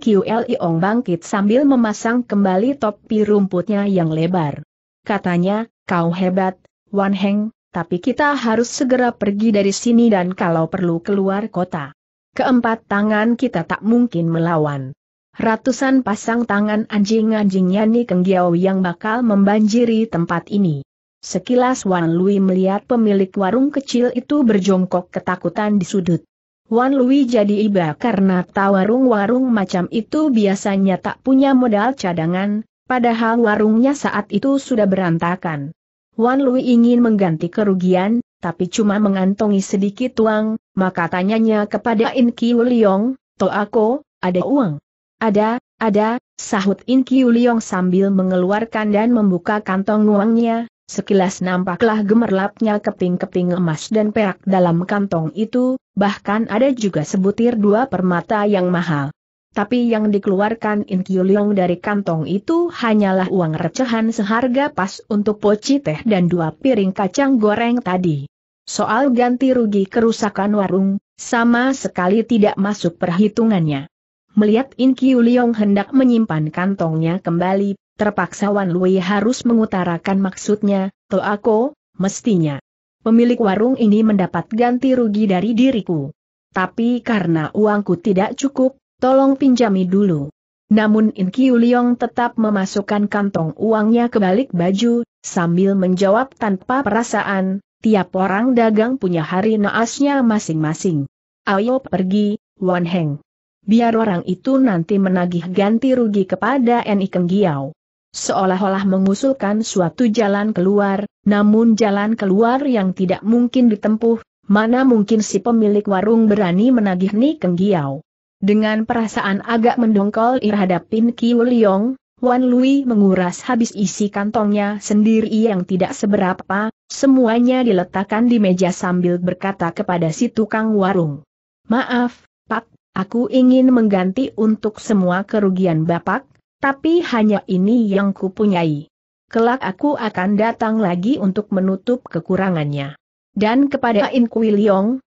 Ong bangkit sambil memasang kembali topi rumputnya yang lebar. Katanya, kau hebat, Wan Heng, tapi kita harus segera pergi dari sini dan kalau perlu keluar kota keempat tangan kita tak mungkin melawan. Ratusan pasang tangan anjing-anjing Yani Kenggiao yang bakal membanjiri tempat ini. Sekilas Wan Lui melihat pemilik warung kecil itu berjongkok ketakutan di sudut. Wan Lui jadi iba karena tawarung-warung macam itu biasanya tak punya modal cadangan, padahal warungnya saat itu sudah berantakan. Wan Lui ingin mengganti kerugian, tapi cuma mengantongi sedikit uang, maka tanyanya kepada In Kiu Liong, aku, ada uang? Ada, ada, sahut In Kiu Liong sambil mengeluarkan dan membuka kantong uangnya, sekilas nampaklah gemerlapnya keping-keping emas dan perak dalam kantong itu, bahkan ada juga sebutir dua permata yang mahal. Tapi yang dikeluarkan In Kiu Liong dari kantong itu hanyalah uang recehan seharga pas untuk poci teh dan dua piring kacang goreng tadi. Soal ganti rugi kerusakan warung, sama sekali tidak masuk perhitungannya. Melihat In Kiu Liong hendak menyimpan kantongnya kembali, terpaksa Wan Lui harus mengutarakan maksudnya, Toako, mestinya. Pemilik warung ini mendapat ganti rugi dari diriku. Tapi karena uangku tidak cukup, tolong pinjami dulu. Namun In Kiu Liong tetap memasukkan kantong uangnya ke balik baju, sambil menjawab tanpa perasaan, Tiap orang dagang punya hari naasnya masing-masing. Ayo pergi, Wan Heng. Biar orang itu nanti menagih ganti rugi kepada Ni Kenggiao. Seolah-olah mengusulkan suatu jalan keluar, namun jalan keluar yang tidak mungkin ditempuh, mana mungkin si pemilik warung berani menagih Ni Kenggiao. Dengan perasaan agak mendongkol terhadap Pin Kiu Liong, Wan Lui menguras habis isi kantongnya sendiri yang tidak seberapa, semuanya diletakkan di meja sambil berkata kepada si tukang warung. Maaf, Pak, aku ingin mengganti untuk semua kerugian Bapak, tapi hanya ini yang kupunyai. Kelak aku akan datang lagi untuk menutup kekurangannya. Dan kepada In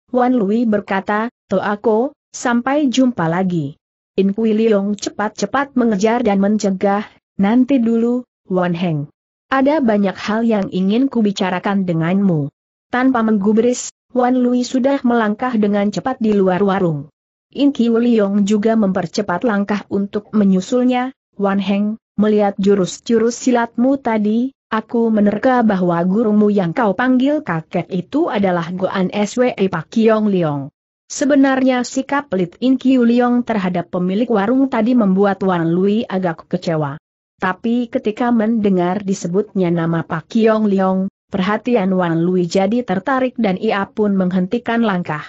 Wan Lui berkata, Toako, sampai jumpa lagi. In Kui Liong cepat-cepat mengejar dan mencegah, nanti dulu, Wan Heng. Ada banyak hal yang ingin kubicarakan denganmu. Tanpa menggubris, Wan Lui sudah melangkah dengan cepat di luar warung. In Kui Liong juga mempercepat langkah untuk menyusulnya, Wan Heng, melihat jurus-jurus silatmu tadi, aku menerka bahwa gurumu yang kau panggil kakek itu adalah Goan Swe Pak Kiong Leong. Sebenarnya sikap Lit In Kiu Liong terhadap pemilik warung tadi membuat Wan Lui agak kecewa. Tapi ketika mendengar disebutnya nama Pak Kiong Liong, perhatian Wan Lui jadi tertarik dan ia pun menghentikan langkah.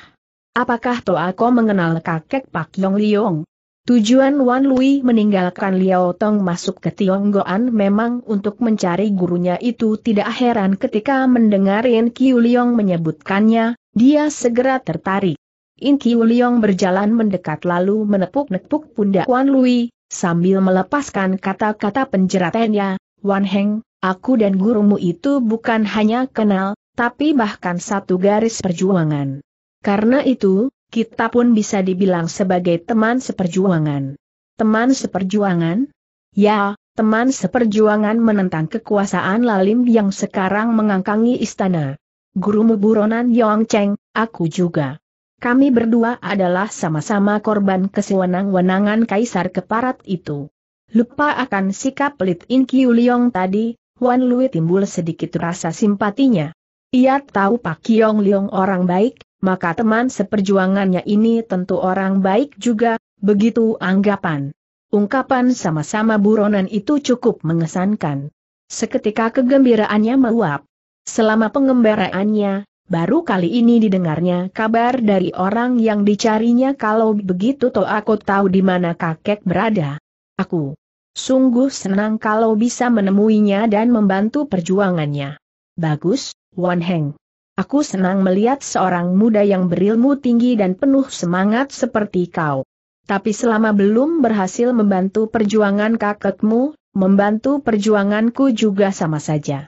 Apakah Toa Ko mengenal kakek Pak Kiong Liong? Tujuan Wan Lui meninggalkan Liao Tong masuk ke Tionggoan memang untuk mencari gurunya itu tidak heran ketika mendengarin Kiu Liong menyebutkannya, dia segera tertarik. In Kiu Liong berjalan mendekat lalu menepuk-nepuk pundak Wan Lui, sambil melepaskan kata-kata penjeratannya, Wan Heng, aku dan gurumu itu bukan hanya kenal, tapi bahkan satu garis perjuangan. Karena itu, kita pun bisa dibilang sebagai teman seperjuangan. Teman seperjuangan? Ya, teman seperjuangan menentang kekuasaan Lalim yang sekarang mengangkangi istana. Gurumu buronan Yong Cheng, aku juga. Kami berdua adalah sama-sama korban kesewenang-wenangan kaisar keparat itu. Lupa akan sikap pelit In Kiu Liong tadi, Wan Lui timbul sedikit rasa simpatinya. Ia tahu Pak Kiong Liong orang baik, maka teman seperjuangannya ini tentu orang baik juga, begitu anggapan. Ungkapan sama-sama buronan itu cukup mengesankan. Seketika kegembiraannya meluap. Selama pengembaraannya, baru kali ini didengarnya kabar dari orang yang dicarinya kalau begitu toh aku tahu di mana kakek berada. Aku sungguh senang kalau bisa menemuinya dan membantu perjuangannya. Bagus, Wan Heng. Aku senang melihat seorang muda yang berilmu tinggi dan penuh semangat seperti kau. Tapi selama belum berhasil membantu perjuangan kakekmu, membantu perjuanganku juga sama saja.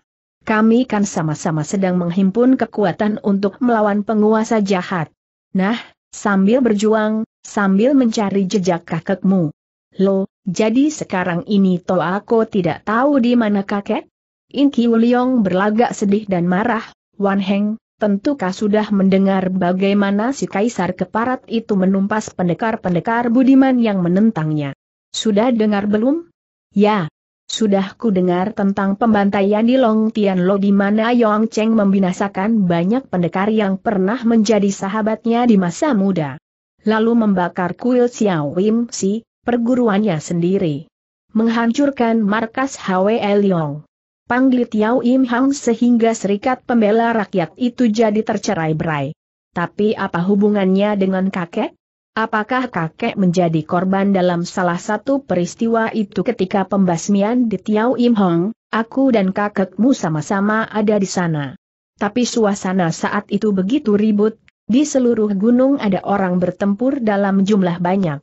Kami kan sama-sama sedang menghimpun kekuatan untuk melawan penguasa jahat. Nah, sambil berjuang, sambil mencari jejak kakekmu. Lo, jadi sekarang ini toh aku tidak tahu di mana kakek? In Kiu Liong berlagak sedih dan marah, Wan Heng, tentukah sudah mendengar bagaimana si kaisar keparat itu menumpas pendekar-pendekar budiman yang menentangnya. Sudah dengar belum? Ya, sudah ku dengar tentang pembantaian di Long Tian Lo di mana Yong Cheng membinasakan banyak pendekar yang pernah menjadi sahabatnya di masa muda. Lalu membakar kuil Xiao Wim Si, perguruannya sendiri. Menghancurkan markas HWL Yong. Panggil Tiao Im Hang sehingga serikat pembela rakyat itu jadi tercerai berai. Tapi apa hubungannya dengan kakek? Apakah kakek menjadi korban dalam salah satu peristiwa itu ketika pembasmian di Tiau Im Hong, aku dan kakekmu sama-sama ada di sana. Tapi suasana saat itu begitu ribut, di seluruh gunung ada orang bertempur dalam jumlah banyak.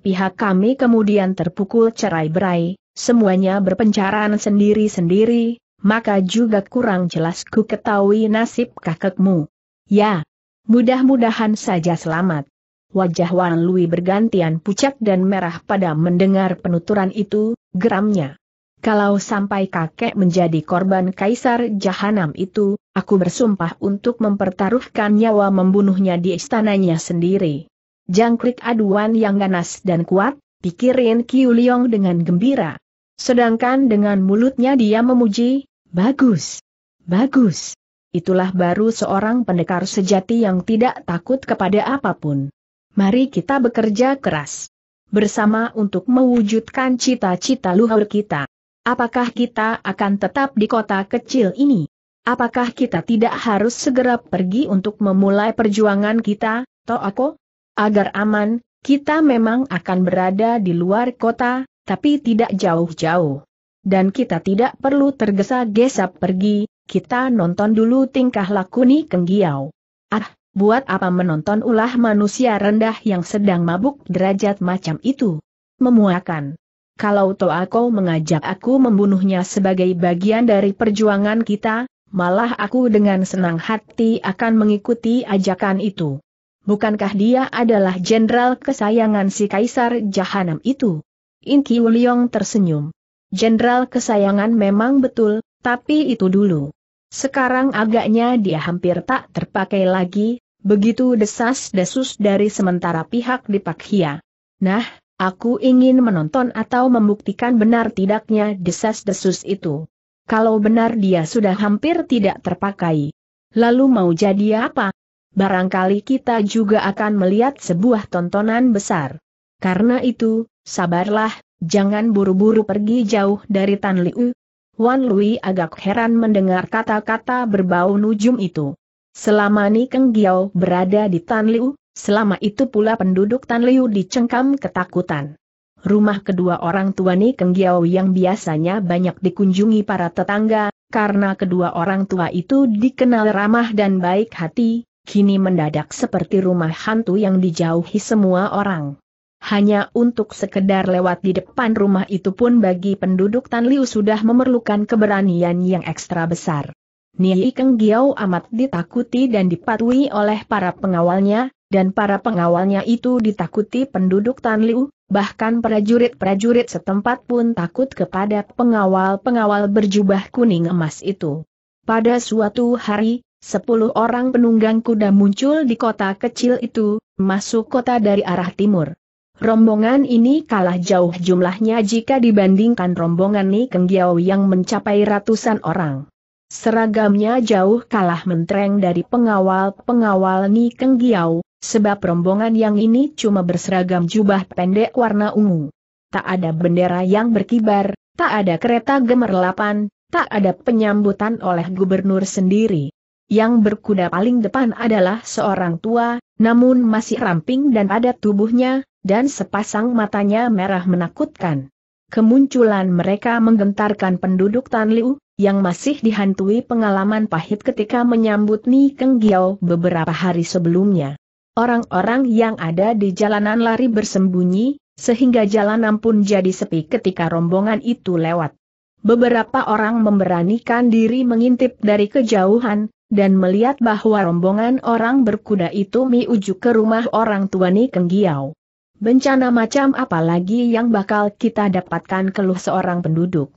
Pihak kami kemudian terpukul cerai-berai, semuanya berpencaran sendiri-sendiri, maka juga kurang jelas ku ketahui nasib kakekmu. Ya, mudah-mudahan saja selamat wajah Wan Lui bergantian pucat dan merah pada mendengar penuturan itu, geramnya. Kalau sampai kakek menjadi korban kaisar jahanam itu, aku bersumpah untuk mempertaruhkan nyawa membunuhnya di istananya sendiri. Jangkrik aduan yang ganas dan kuat, pikirin Kiu Liong dengan gembira. Sedangkan dengan mulutnya dia memuji, bagus, bagus. Itulah baru seorang pendekar sejati yang tidak takut kepada apapun. Mari kita bekerja keras. Bersama untuk mewujudkan cita-cita luhur kita. Apakah kita akan tetap di kota kecil ini? Apakah kita tidak harus segera pergi untuk memulai perjuangan kita, Toako? Agar aman, kita memang akan berada di luar kota, tapi tidak jauh-jauh. Dan kita tidak perlu tergesa-gesa pergi, kita nonton dulu tingkah laku Ni Kenggiao. Ah, buat apa menonton ulah manusia rendah yang sedang mabuk derajat macam itu? Memuakan. Kalau Toa kau mengajak aku membunuhnya sebagai bagian dari perjuangan kita, malah aku dengan senang hati akan mengikuti ajakan itu. Bukankah dia adalah jenderal kesayangan si Kaisar Jahanam itu? Ki Uliong tersenyum. Jenderal kesayangan memang betul, tapi itu dulu. Sekarang agaknya dia hampir tak terpakai lagi, Begitu desas-desus dari sementara pihak di Pak Hia. Nah, aku ingin menonton atau membuktikan benar tidaknya desas-desus itu. Kalau benar dia sudah hampir tidak terpakai. Lalu mau jadi apa? Barangkali kita juga akan melihat sebuah tontonan besar. Karena itu, sabarlah, jangan buru-buru pergi jauh dari Tan Liu. Wan Lui agak heran mendengar kata-kata berbau nujum itu. Selama Ni Keng Giau berada di Tanliu, selama itu pula penduduk Tanliu dicengkam ketakutan. Rumah kedua orang tua Ni Keng Giau yang biasanya banyak dikunjungi para tetangga, karena kedua orang tua itu dikenal ramah dan baik hati, kini mendadak seperti rumah hantu yang dijauhi semua orang. Hanya untuk sekedar lewat di depan rumah itu pun bagi penduduk Tanliu sudah memerlukan keberanian yang ekstra besar. Nyi Keng Giau amat ditakuti dan dipatuhi oleh para pengawalnya, dan para pengawalnya itu ditakuti penduduk Tanliu, bahkan prajurit-prajurit setempat pun takut kepada pengawal-pengawal berjubah kuning emas itu. Pada suatu hari, sepuluh orang penunggang kuda muncul di kota kecil itu, masuk kota dari arah timur. Rombongan ini kalah jauh jumlahnya jika dibandingkan rombongan Keng Kenggiao yang mencapai ratusan orang. Seragamnya jauh kalah mentereng dari pengawal-pengawal Ni Keng Giau, sebab rombongan yang ini cuma berseragam jubah pendek warna ungu. Tak ada bendera yang berkibar, tak ada kereta gemerlapan, tak ada penyambutan oleh gubernur sendiri. Yang berkuda paling depan adalah seorang tua, namun masih ramping dan ada tubuhnya, dan sepasang matanya merah menakutkan. Kemunculan mereka menggentarkan penduduk Tanliu, yang masih dihantui pengalaman pahit ketika menyambut Ni Keng Giao beberapa hari sebelumnya. Orang-orang yang ada di jalanan lari bersembunyi, sehingga jalanan pun jadi sepi ketika rombongan itu lewat. Beberapa orang memberanikan diri mengintip dari kejauhan, dan melihat bahwa rombongan orang berkuda itu miuju ke rumah orang tua Ni Giao. Bencana macam apa lagi yang bakal kita dapatkan keluh seorang penduduk?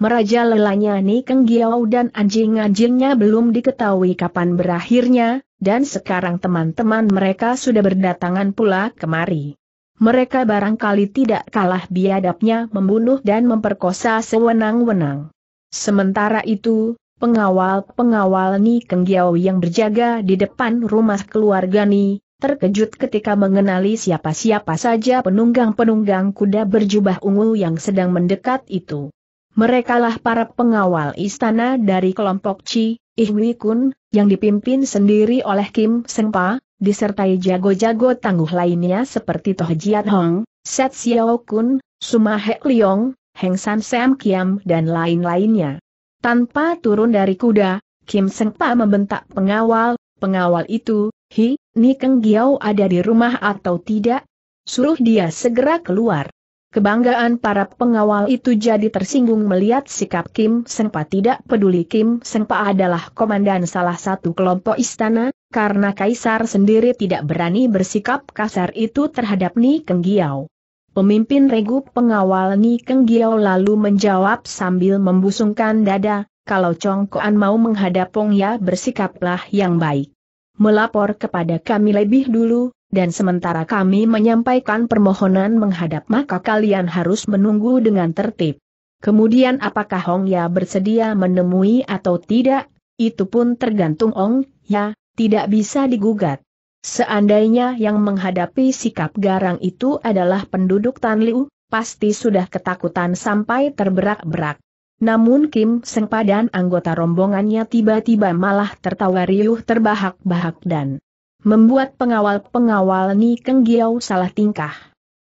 merajalelanya Ni Keng Giao dan anjing-anjingnya belum diketahui kapan berakhirnya, dan sekarang teman-teman mereka sudah berdatangan pula kemari. Mereka barangkali tidak kalah biadabnya membunuh dan memperkosa sewenang-wenang. Sementara itu, pengawal-pengawal Ni Giao yang berjaga di depan rumah keluarga Ni, terkejut ketika mengenali siapa-siapa saja penunggang-penunggang kuda berjubah ungu yang sedang mendekat itu. Merekalah para pengawal istana dari kelompok Chi, Ihwi Kun, yang dipimpin sendiri oleh Kim Sengpa, disertai jago-jago tangguh lainnya seperti Toh Jiat Hong, Set Xiao Kun, Suma Hek Leong, Heng San Sam Kiam dan lain-lainnya. Tanpa turun dari kuda, Kim Sengpa membentak pengawal, pengawal itu, Hi, Ni Keng Giao ada di rumah atau tidak? Suruh dia segera keluar. Kebanggaan para pengawal itu jadi tersinggung melihat sikap Kim Sengpa tidak peduli Kim Sengpa adalah komandan salah satu kelompok istana, karena Kaisar sendiri tidak berani bersikap kasar itu terhadap Ni Keng Giao. Pemimpin regu pengawal Ni Keng Giao lalu menjawab sambil membusungkan dada, kalau Congkoan mau menghadap Pong Ya bersikaplah yang baik. Melapor kepada kami lebih dulu, dan sementara kami menyampaikan permohonan menghadap maka kalian harus menunggu dengan tertib. Kemudian apakah Hong Ya bersedia menemui atau tidak, itu pun tergantung Ong Ya, tidak bisa digugat. Seandainya yang menghadapi sikap garang itu adalah penduduk Tan Liu, pasti sudah ketakutan sampai terberak-berak. Namun Kim Sengpa dan anggota rombongannya tiba-tiba malah tertawa riuh terbahak-bahak dan membuat pengawal-pengawal Ni Keng salah tingkah.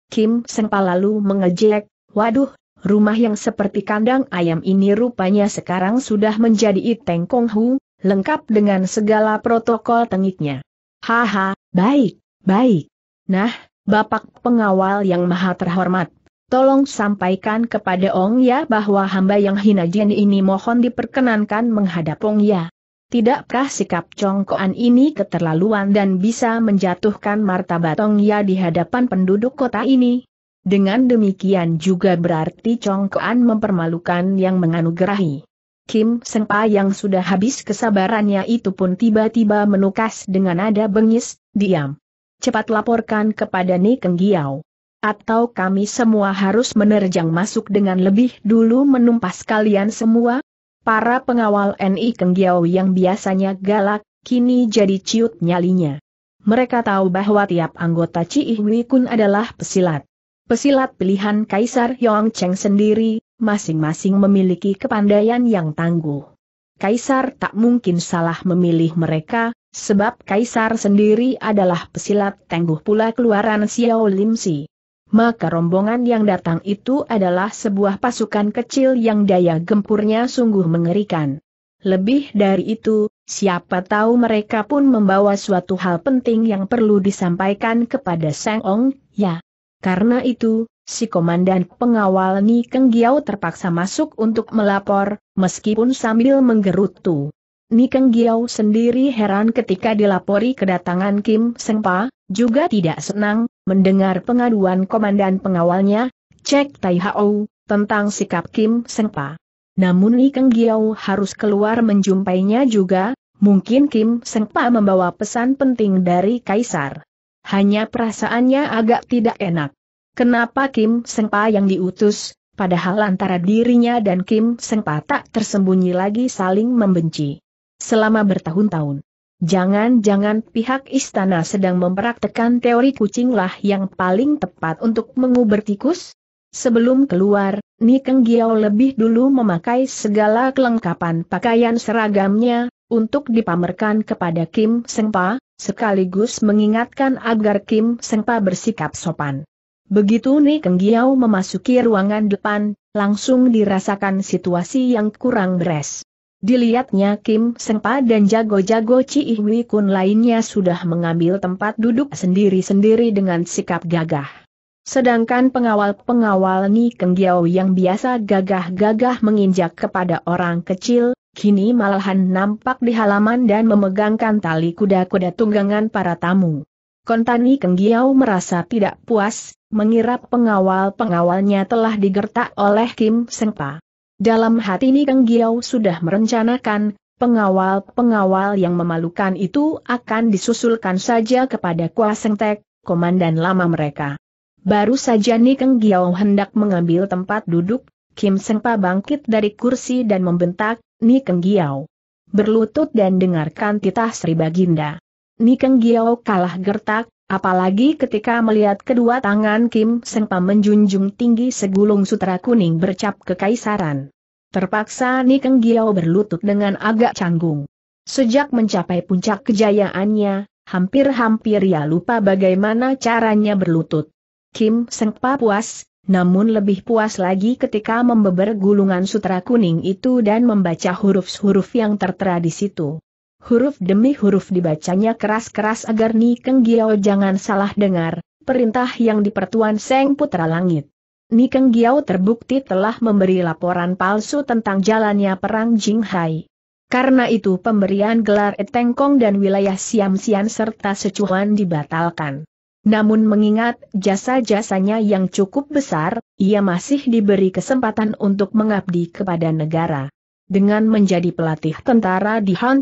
Kim Sengpa lalu mengejek, waduh, rumah yang seperti kandang ayam ini rupanya sekarang sudah menjadi Iteng Kong Hu, lengkap dengan segala protokol tengiknya. Haha, baik, baik. Nah, Bapak pengawal yang maha terhormat, tolong sampaikan kepada Ong Ya bahwa hamba yang hina jen ini mohon diperkenankan menghadap Ong Ya. Tidak prah sikap congkoan ini keterlaluan dan bisa menjatuhkan martabat ya di hadapan penduduk kota ini. Dengan demikian juga berarti congkoan mempermalukan yang menganugerahi. Kim Sengpa yang sudah habis kesabarannya itu pun tiba-tiba menukas dengan nada bengis, diam. Cepat laporkan kepada Ni Giao. Atau kami semua harus menerjang masuk dengan lebih dulu menumpas kalian semua? Para pengawal NI Kenggiao yang biasanya galak, kini jadi ciut nyalinya. Mereka tahu bahwa tiap anggota Hui Kun adalah pesilat. Pesilat pilihan Kaisar Yong Cheng sendiri, masing-masing memiliki kepandaian yang tangguh. Kaisar tak mungkin salah memilih mereka, sebab Kaisar sendiri adalah pesilat tangguh pula keluaran Xiao Lim Si maka rombongan yang datang itu adalah sebuah pasukan kecil yang daya gempurnya sungguh mengerikan. Lebih dari itu, siapa tahu mereka pun membawa suatu hal penting yang perlu disampaikan kepada Sang Ong, ya. Karena itu, si komandan pengawal Ni Keng Giao terpaksa masuk untuk melapor, meskipun sambil menggerutu. Ni Keng Giao sendiri heran ketika dilapori kedatangan Kim Sengpa, juga tidak senang, Mendengar pengaduan komandan pengawalnya, Cek Tai Hao, tentang sikap Kim Sengpa. Namun Li Keng harus keluar menjumpainya juga, mungkin Kim Sengpa membawa pesan penting dari Kaisar. Hanya perasaannya agak tidak enak. Kenapa Kim Sengpa yang diutus, padahal antara dirinya dan Kim Sengpa tak tersembunyi lagi saling membenci. Selama bertahun-tahun, Jangan-jangan pihak istana sedang mempraktekan teori kucinglah yang paling tepat untuk menguber tikus? Sebelum keluar, Nikeng Giau lebih dulu memakai segala kelengkapan pakaian seragamnya, untuk dipamerkan kepada Kim Sengpa, sekaligus mengingatkan agar Kim Sengpa bersikap sopan. Begitu Nikeng Giau memasuki ruangan depan, langsung dirasakan situasi yang kurang beres. Dilihatnya Kim Sengpa dan jago-jago Ci Hui Kun lainnya sudah mengambil tempat duduk sendiri-sendiri dengan sikap gagah. Sedangkan pengawal-pengawal Ni Keng Giao yang biasa gagah-gagah menginjak kepada orang kecil, kini malahan nampak di halaman dan memegangkan tali kuda-kuda tunggangan para tamu. Kontan Ni Keng Giao merasa tidak puas, mengira pengawal-pengawalnya telah digertak oleh Kim Sengpa. Dalam hati ini Kang Giau sudah merencanakan, pengawal-pengawal yang memalukan itu akan disusulkan saja kepada Kua Sengtek, komandan lama mereka. Baru saja Nikeng Giau hendak mengambil tempat duduk, Kim Sengpa bangkit dari kursi dan membentak, Nikeng Giau. Berlutut dan dengarkan titah Sri Baginda. Nikeng Giau kalah gertak, Apalagi ketika melihat kedua tangan Kim Sengpa menjunjung tinggi segulung sutra kuning bercap kekaisaran. Terpaksa Nikeng Giao berlutut dengan agak canggung. Sejak mencapai puncak kejayaannya, hampir-hampir ia lupa bagaimana caranya berlutut. Kim Sengpa puas, namun lebih puas lagi ketika membeber gulungan sutra kuning itu dan membaca huruf-huruf yang tertera di situ. Huruf demi huruf dibacanya keras-keras agar Ni Keng Giao jangan salah dengar, perintah yang dipertuan Seng Putra Langit. Ni Keng Giao terbukti telah memberi laporan palsu tentang jalannya perang Jinghai. Karena itu pemberian gelar Etengkong dan wilayah Siam-Sian serta secuhan dibatalkan. Namun mengingat jasa-jasanya yang cukup besar, ia masih diberi kesempatan untuk mengabdi kepada negara. Dengan menjadi pelatih tentara di Han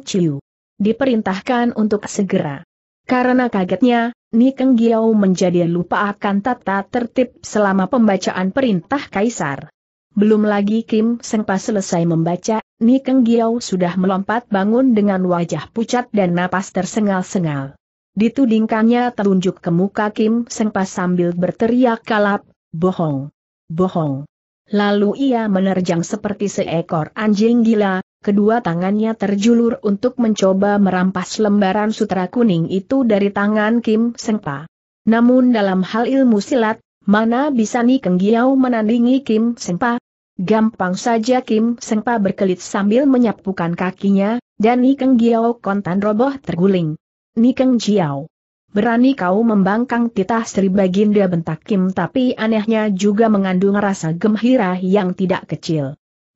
diperintahkan untuk segera. Karena kagetnya, Nikeng Giao menjadi lupa akan tata tertib selama pembacaan perintah kaisar. Belum lagi Kim Sengpa selesai membaca, Nikeng Giao sudah melompat bangun dengan wajah pucat dan napas tersengal-sengal. Ditudingkannya telunjuk ke muka Kim Sengpa sambil berteriak kalap, bohong, bohong. Lalu ia menerjang seperti seekor anjing gila, kedua tangannya terjulur untuk mencoba merampas lembaran sutra kuning itu dari tangan Kim Sengpa. Namun dalam hal ilmu silat, mana bisa Ni Keng Giau menandingi Kim Sengpa? Gampang saja Kim Sengpa berkelit sambil menyapukan kakinya, dan Ni Keng Giau kontan roboh terguling. Ni Keng Giau. Berani kau membangkang titah Sri Baginda bentak Kim tapi anehnya juga mengandung rasa gembira yang tidak kecil.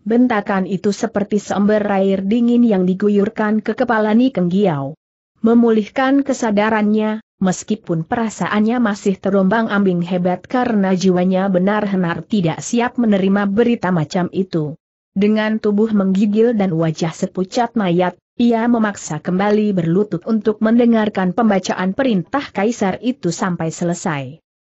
Bentakan itu seperti seember air dingin yang diguyurkan ke kepala Ni Giao. Memulihkan kesadarannya, meskipun perasaannya masih terombang ambing hebat karena jiwanya benar-benar tidak siap menerima berita macam itu. Dengan tubuh menggigil dan wajah sepucat mayat, ia memaksa kembali berlutut untuk mendengarkan pembacaan perintah kaisar itu sampai selesai.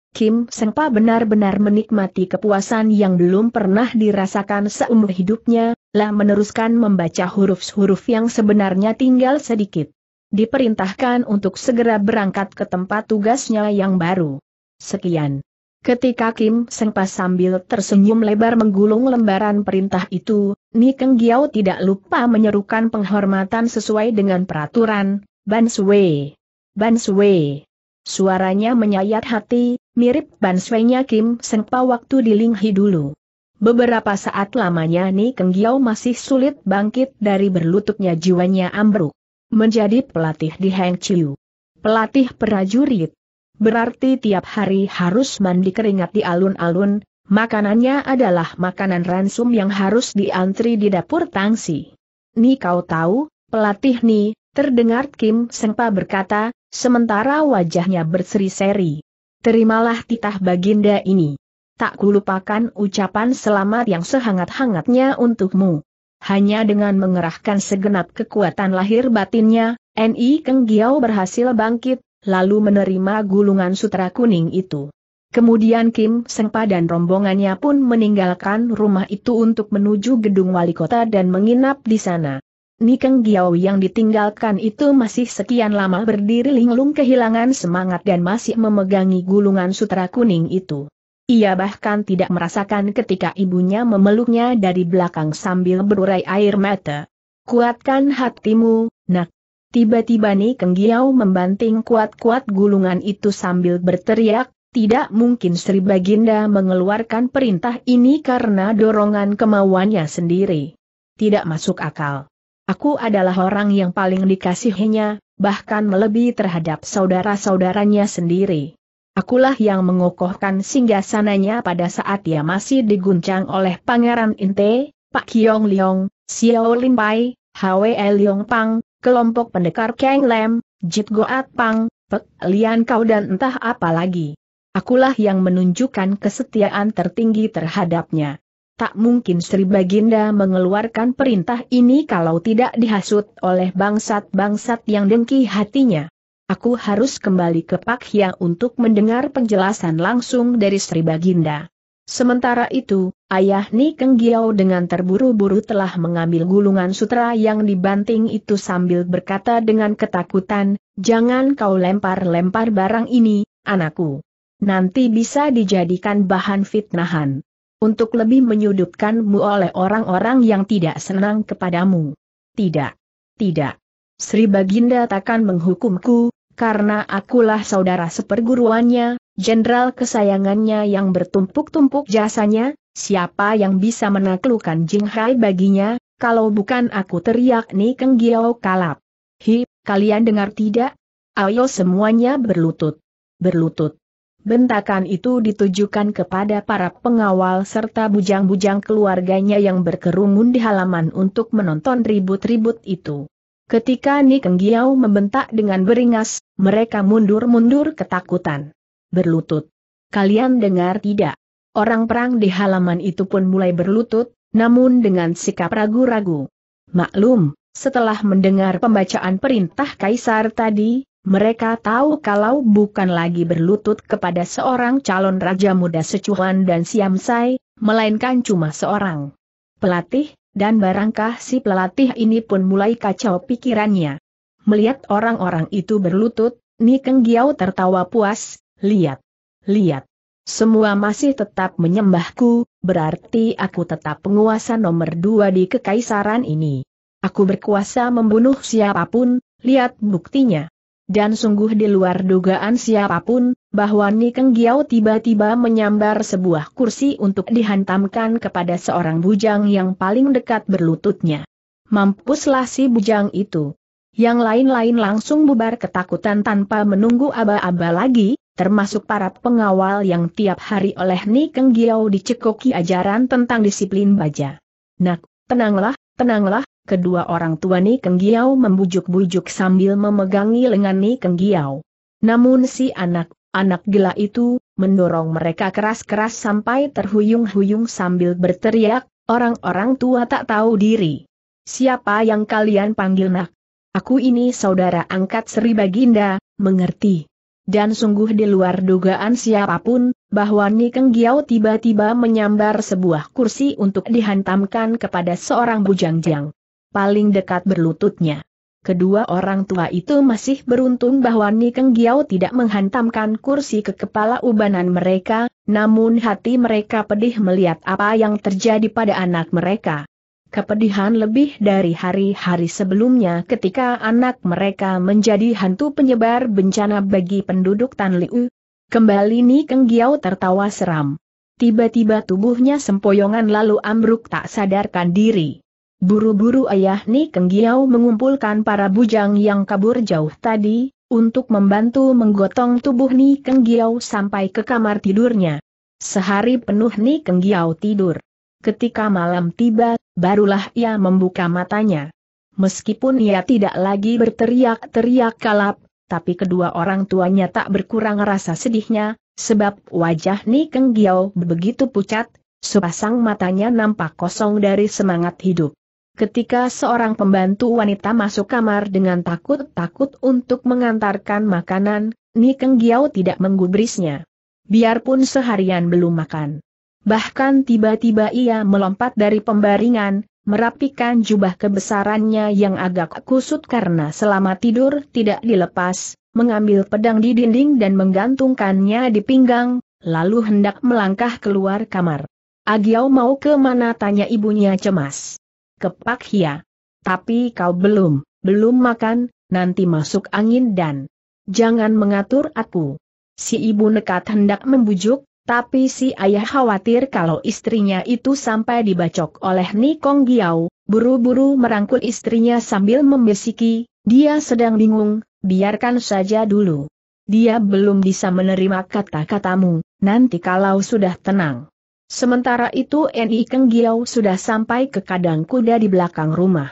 Kim Sengpa benar-benar menikmati kepuasan yang belum pernah dirasakan seumur hidupnya, lah meneruskan membaca huruf-huruf yang sebenarnya tinggal sedikit. Diperintahkan untuk segera berangkat ke tempat tugasnya yang baru. Sekian. Ketika Kim Sengpa sambil tersenyum lebar menggulung lembaran perintah itu, Ni Keng Giau tidak lupa menyerukan penghormatan sesuai dengan peraturan, Ban Sui. Ban Sui. Suaranya menyayat hati, mirip bansweinya Kim Sengpa waktu di Linghi dulu. Beberapa saat lamanya Ni Kenggiao masih sulit bangkit dari berlututnya jiwanya ambruk. Menjadi pelatih di Heng Chiu. Pelatih prajurit. Berarti tiap hari harus mandi keringat di alun-alun, makanannya adalah makanan ransum yang harus diantri di dapur Tangsi. Ni kau tahu, pelatih Ni, terdengar Kim Sengpa berkata, Sementara wajahnya berseri-seri. Terimalah titah baginda ini. Tak kulupakan ucapan selamat yang sehangat-hangatnya untukmu. Hanya dengan mengerahkan segenap kekuatan lahir batinnya, N.I. Keng Giau berhasil bangkit, lalu menerima gulungan sutra kuning itu. Kemudian Kim Sengpa dan rombongannya pun meninggalkan rumah itu untuk menuju gedung wali kota dan menginap di sana. Nikeng Giao yang ditinggalkan itu masih sekian lama berdiri linglung kehilangan semangat dan masih memegangi gulungan sutra kuning itu. Ia bahkan tidak merasakan ketika ibunya memeluknya dari belakang sambil berurai air mata. Kuatkan hatimu, nak. Tiba-tiba Nikeng Giao membanting kuat-kuat gulungan itu sambil berteriak, tidak mungkin Sri Baginda mengeluarkan perintah ini karena dorongan kemauannya sendiri. Tidak masuk akal. Aku adalah orang yang paling dikasihinya, bahkan melebihi terhadap saudara-saudaranya sendiri. Akulah yang mengokohkan singgasananya pada saat ia masih diguncang oleh Pangeran Inte, Pak Kiong Liong, Xiao Lin Pai, Hwe Liong Pang, kelompok pendekar Kang Lem, Jit Goat Pang, Pek Lian Kau dan entah apa lagi. Akulah yang menunjukkan kesetiaan tertinggi terhadapnya. Tak mungkin Sri Baginda mengeluarkan perintah ini kalau tidak dihasut oleh bangsat-bangsat yang dengki hatinya. Aku harus kembali ke Pak Pakhya untuk mendengar penjelasan langsung dari Sri Baginda. Sementara itu, ayah Ni Keng Giau dengan terburu-buru telah mengambil gulungan sutra yang dibanting itu sambil berkata dengan ketakutan, Jangan kau lempar-lempar barang ini, anakku. Nanti bisa dijadikan bahan fitnahan untuk lebih menyudutkanmu oleh orang-orang yang tidak senang kepadamu. Tidak. Tidak. Sri Baginda takkan menghukumku, karena akulah saudara seperguruannya, jenderal kesayangannya yang bertumpuk-tumpuk jasanya, siapa yang bisa menaklukkan Jinghai baginya, kalau bukan aku teriak Ni Keng kalap. Hi, kalian dengar tidak? Ayo semuanya berlutut. Berlutut. Bentakan itu ditujukan kepada para pengawal serta bujang-bujang keluarganya yang berkerumun di halaman untuk menonton ribut-ribut itu. Ketika Nikeng Giau membentak dengan beringas, mereka mundur-mundur ketakutan. Berlutut. Kalian dengar tidak? Orang perang di halaman itu pun mulai berlutut, namun dengan sikap ragu-ragu. Maklum, setelah mendengar pembacaan perintah kaisar tadi, mereka tahu kalau bukan lagi berlutut kepada seorang calon raja muda secuhan dan siamsai, melainkan cuma seorang pelatih, dan barangkah si pelatih ini pun mulai kacau pikirannya. Melihat orang-orang itu berlutut, Nikeng Giao tertawa puas, lihat, lihat. Semua masih tetap menyembahku, berarti aku tetap penguasa nomor dua di kekaisaran ini. Aku berkuasa membunuh siapapun, lihat buktinya. Dan sungguh di luar dugaan siapapun, bahwa Nikeng Giao tiba-tiba menyambar sebuah kursi untuk dihantamkan kepada seorang bujang yang paling dekat berlututnya. Mampuslah si bujang itu. Yang lain-lain langsung bubar ketakutan tanpa menunggu aba-aba lagi, termasuk para pengawal yang tiap hari oleh Nikeng Giao dicekoki ajaran tentang disiplin baja. Nak, tenanglah, Tenanglah, kedua orang tua Ni Kenggiau membujuk-bujuk sambil memegangi lengan Ni Kenggiau. Namun si anak, anak gila itu, mendorong mereka keras-keras sampai terhuyung-huyung sambil berteriak, orang-orang tua tak tahu diri. Siapa yang kalian panggil nak? Aku ini saudara angkat Sri Baginda, mengerti. Dan sungguh di luar dugaan siapapun, bahwa Nikeng Giao tiba-tiba menyambar sebuah kursi untuk dihantamkan kepada seorang bujangjang. Paling dekat berlututnya. Kedua orang tua itu masih beruntung bahwa Nikeng Giao tidak menghantamkan kursi ke kepala ubanan mereka, namun hati mereka pedih melihat apa yang terjadi pada anak mereka. Kepedihan lebih dari hari-hari sebelumnya ketika anak mereka menjadi hantu penyebar bencana bagi penduduk Tan Liu. Kembali Ni Keng tertawa seram. Tiba-tiba tubuhnya sempoyongan lalu ambruk tak sadarkan diri. Buru-buru ayah Ni Keng mengumpulkan para bujang yang kabur jauh tadi, untuk membantu menggotong tubuh Ni Keng sampai ke kamar tidurnya. Sehari penuh Ni Keng tidur. Ketika malam tiba, barulah ia membuka matanya. Meskipun ia tidak lagi berteriak-teriak kalap, tapi kedua orang tuanya tak berkurang rasa sedihnya, sebab wajah Nikeng Keng Giau begitu pucat, sepasang matanya nampak kosong dari semangat hidup. Ketika seorang pembantu wanita masuk kamar dengan takut-takut untuk mengantarkan makanan, Nikeng Keng Giau tidak menggubrisnya. Biarpun seharian belum makan. Bahkan tiba-tiba ia melompat dari pembaringan, merapikan jubah kebesarannya yang agak kusut karena selama tidur tidak dilepas, mengambil pedang di dinding dan menggantungkannya di pinggang, lalu hendak melangkah keluar kamar. Agiau mau ke mana tanya ibunya cemas. Kepak Hia. Tapi kau belum, belum makan, nanti masuk angin dan jangan mengatur aku. Si ibu nekat hendak membujuk, tapi si ayah khawatir kalau istrinya itu sampai dibacok oleh Nikong Giau, buru-buru merangkul istrinya sambil membesiki, dia sedang bingung, biarkan saja dulu. Dia belum bisa menerima kata-katamu, nanti kalau sudah tenang. Sementara itu Ni Keng Giau sudah sampai ke kadang kuda di belakang rumah.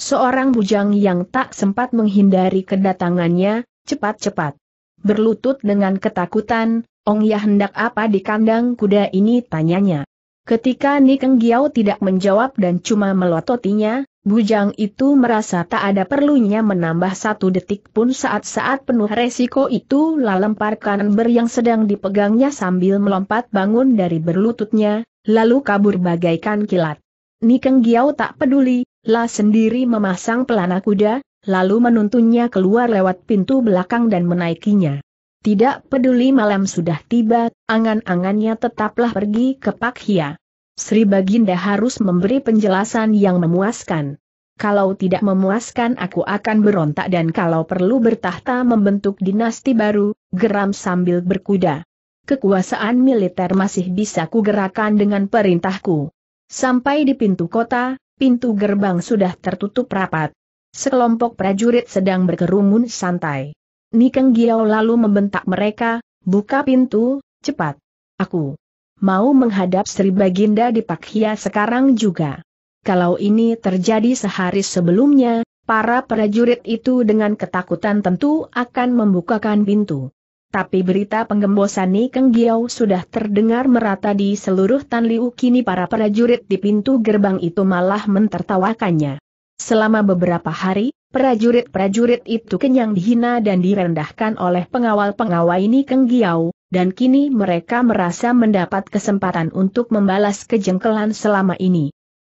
Seorang bujang yang tak sempat menghindari kedatangannya, cepat-cepat. Berlutut dengan ketakutan, Ong Ya hendak apa di kandang kuda ini tanyanya. Ketika Nikeng Giao tidak menjawab dan cuma melototinya, Bujang itu merasa tak ada perlunya menambah satu detik pun saat-saat penuh resiko itu lalu lemparkan ber yang sedang dipegangnya sambil melompat bangun dari berlututnya, lalu kabur bagaikan kilat. Nikeng Giao tak peduli, La sendiri memasang pelana kuda, lalu menuntunnya keluar lewat pintu belakang dan menaikinya. Tidak peduli malam sudah tiba, angan-angannya tetaplah pergi ke Pak Hia. Sri Baginda harus memberi penjelasan yang memuaskan. Kalau tidak memuaskan aku akan berontak dan kalau perlu bertahta membentuk dinasti baru, geram sambil berkuda. Kekuasaan militer masih bisa kugerakan dengan perintahku. Sampai di pintu kota, pintu gerbang sudah tertutup rapat. Sekelompok prajurit sedang berkerumun santai. Nikeng Giau lalu membentak mereka, buka pintu, cepat. Aku mau menghadap Sri Baginda di Pakia sekarang juga. Kalau ini terjadi sehari sebelumnya, para prajurit itu dengan ketakutan tentu akan membukakan pintu. Tapi berita penggembosan Nikeng Giau sudah terdengar merata di seluruh Tanliu kini para prajurit di pintu gerbang itu malah mentertawakannya. Selama beberapa hari, Prajurit-prajurit itu kenyang dihina dan direndahkan oleh pengawal-pengawal ini Keng Giau, dan kini mereka merasa mendapat kesempatan untuk membalas kejengkelan selama ini.